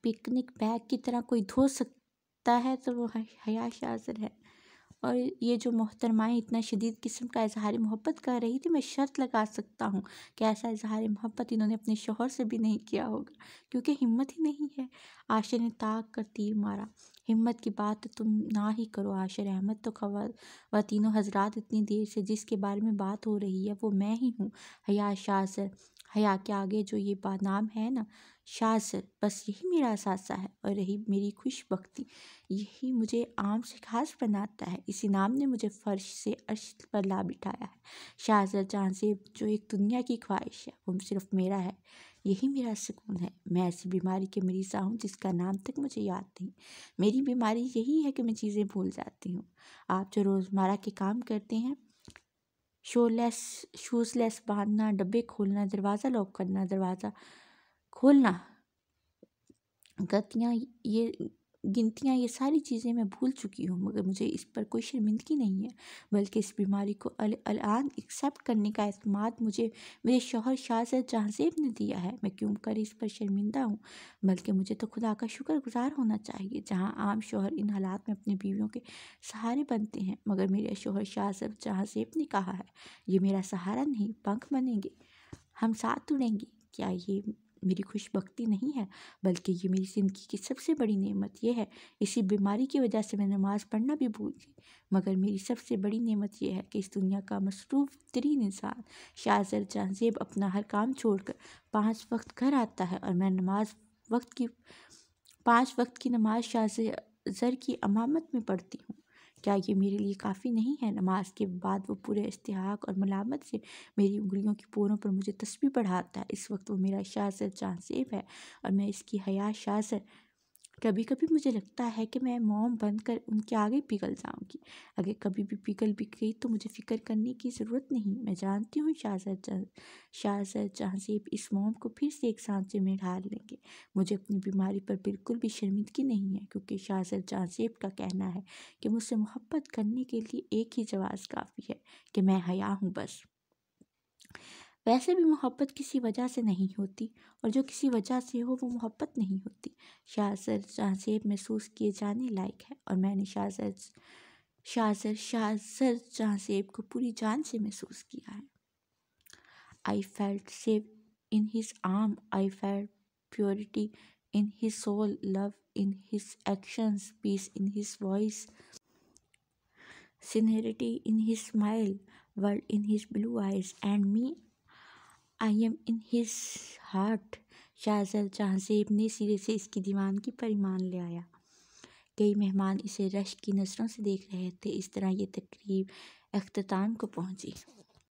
पिकनिक बैग की तरह कोई धो सकता है तो वो हयाश शाजर है और ये जो मोहतरमाएँ इतना शदीद किस्म का इजहार मोहब्बत कर रही थी मैं शर्त लगा सकता हूँ कि ऐसा इजहार मोहब्बत इन्होंने अपने शोहर से भी नहीं किया होगा क्योंकि हिम्मत ही नहीं है आशर ने ताक कर तीर मारा हिम्मत की बात तो तुम ना ही करो आशर अहमद तो खबर तीनों हजरात इतनी देर से जिसके बारे में बात हो रही है वो मैं ही हूँ हया शाह हया के आगे जो ये नाम है ना शासन बस यही मेरा सासा है और रही मेरी खुश यही मुझे आम से खास बनाता है इसी नाम ने मुझे फ़र्श से अर्श पर ला बिठाया है शाहजर जहाँ से जो एक दुनिया की ख्वाहिश है वो सिर्फ मेरा है यही मेरा सुकून है मैं ऐसी बीमारी के मरीज़ा हूँ जिसका नाम तक मुझे याद नहीं मेरी बीमारी यही है कि मैं चीज़ें भूल जाती हूँ आप जो रोज़मर्रा के काम करते हैं शो लेस शूज़ लेस बांधना डब्बे खोलना दरवाज़ा लॉक करना दरवाज़ा खोलना गतियाँ ये गिनतियाँ ये सारी चीज़ें मैं भूल चुकी हूँ मगर मुझे इस पर कोई शर्मिंदगी नहीं है बल्कि इस बीमारी को अलान एक्सेप्ट करने का अतमाद मुझे मेरे शोहर शाहजद जहाँजेब ने दिया है मैं क्यों कर इस पर शर्मिंदा हूँ बल्कि मुझे तो खुदा का शुक्र गुज़ार होना चाहिए जहाँ आम शोहर इन हालात में अपनी बीवियों के सहारे बनते हैं मगर मेरे शोहर शाहजद जहाँजेब ने कहा है ये मेरा सहारा नहीं पंख बनेंगे हम साथ उड़ेंगे क्या ये मेरी खुशबकती नहीं है बल्कि ये मेरी ज़िंदगी की सबसे बड़ी नेमत यह है इसी बीमारी की वजह से मैं नमाज़ पढ़ना भी भूल गई मगर मेरी सबसे बड़ी नेमत यह है कि इस दुनिया का मसरूफ़ तरीन इंसान शाहजर जहाँजेब अपना हर काम छोड़कर पाँच वक्त घर आता है और मैं नमाज वक्त की पाँच वक्त की नमाज शाहजर की अमामत में पढ़ती हूँ क्या ये मेरे लिए काफ़ी नहीं है नमाज के बाद वो पूरे इश्तिहाक और मलामत से मेरी उंगलियों की पोरों पर मुझे तस्वीर पढ़ाता है इस वक्त वो मेरा चांद सेब है और मैं इसकी हया सर कभी कभी मुझे लगता है कि मैं मोम बनकर उनके आगे पिघल जाऊंगी अगर कभी भी पिघल भी गई तो मुझे फ़िक्र करने की ज़रूरत नहीं मैं जानती हूँ शाहजह जहाँ जहाँसेब इस मोम को फिर से एक सांचे में ढाल लेंगे मुझे अपनी बीमारी पर बिल्कुल भी शर्मिंदगी नहीं है क्योंकि शाहजह जहाँसेब का कहना है कि मुझसे मोहब्बत करने के लिए एक ही जवाब काफ़ी है कि मैं हया हूँ बस वैसे भी मोहब्बत किसी वजह से नहीं होती और जो किसी वजह से हो वो मोहब्बत नहीं होती शाहजर जहाँसेब महसूस किए जाने लायक है और मैंने शाहर शाहर शाहजर जहाँसेब को पूरी जान से महसूस किया है I felt safe in his arm I felt purity in his soul love in his actions peace in his voice serenity in his smile world in his blue eyes and me I am in his heart Shahzal Jahanzeb ने सिरे से इसकी दीवान की परिमान ले आया कई मेहमान इसे रश की नज़रों से देख रहे थे इस तरह ये तकरीब अख्ताम को पहुंची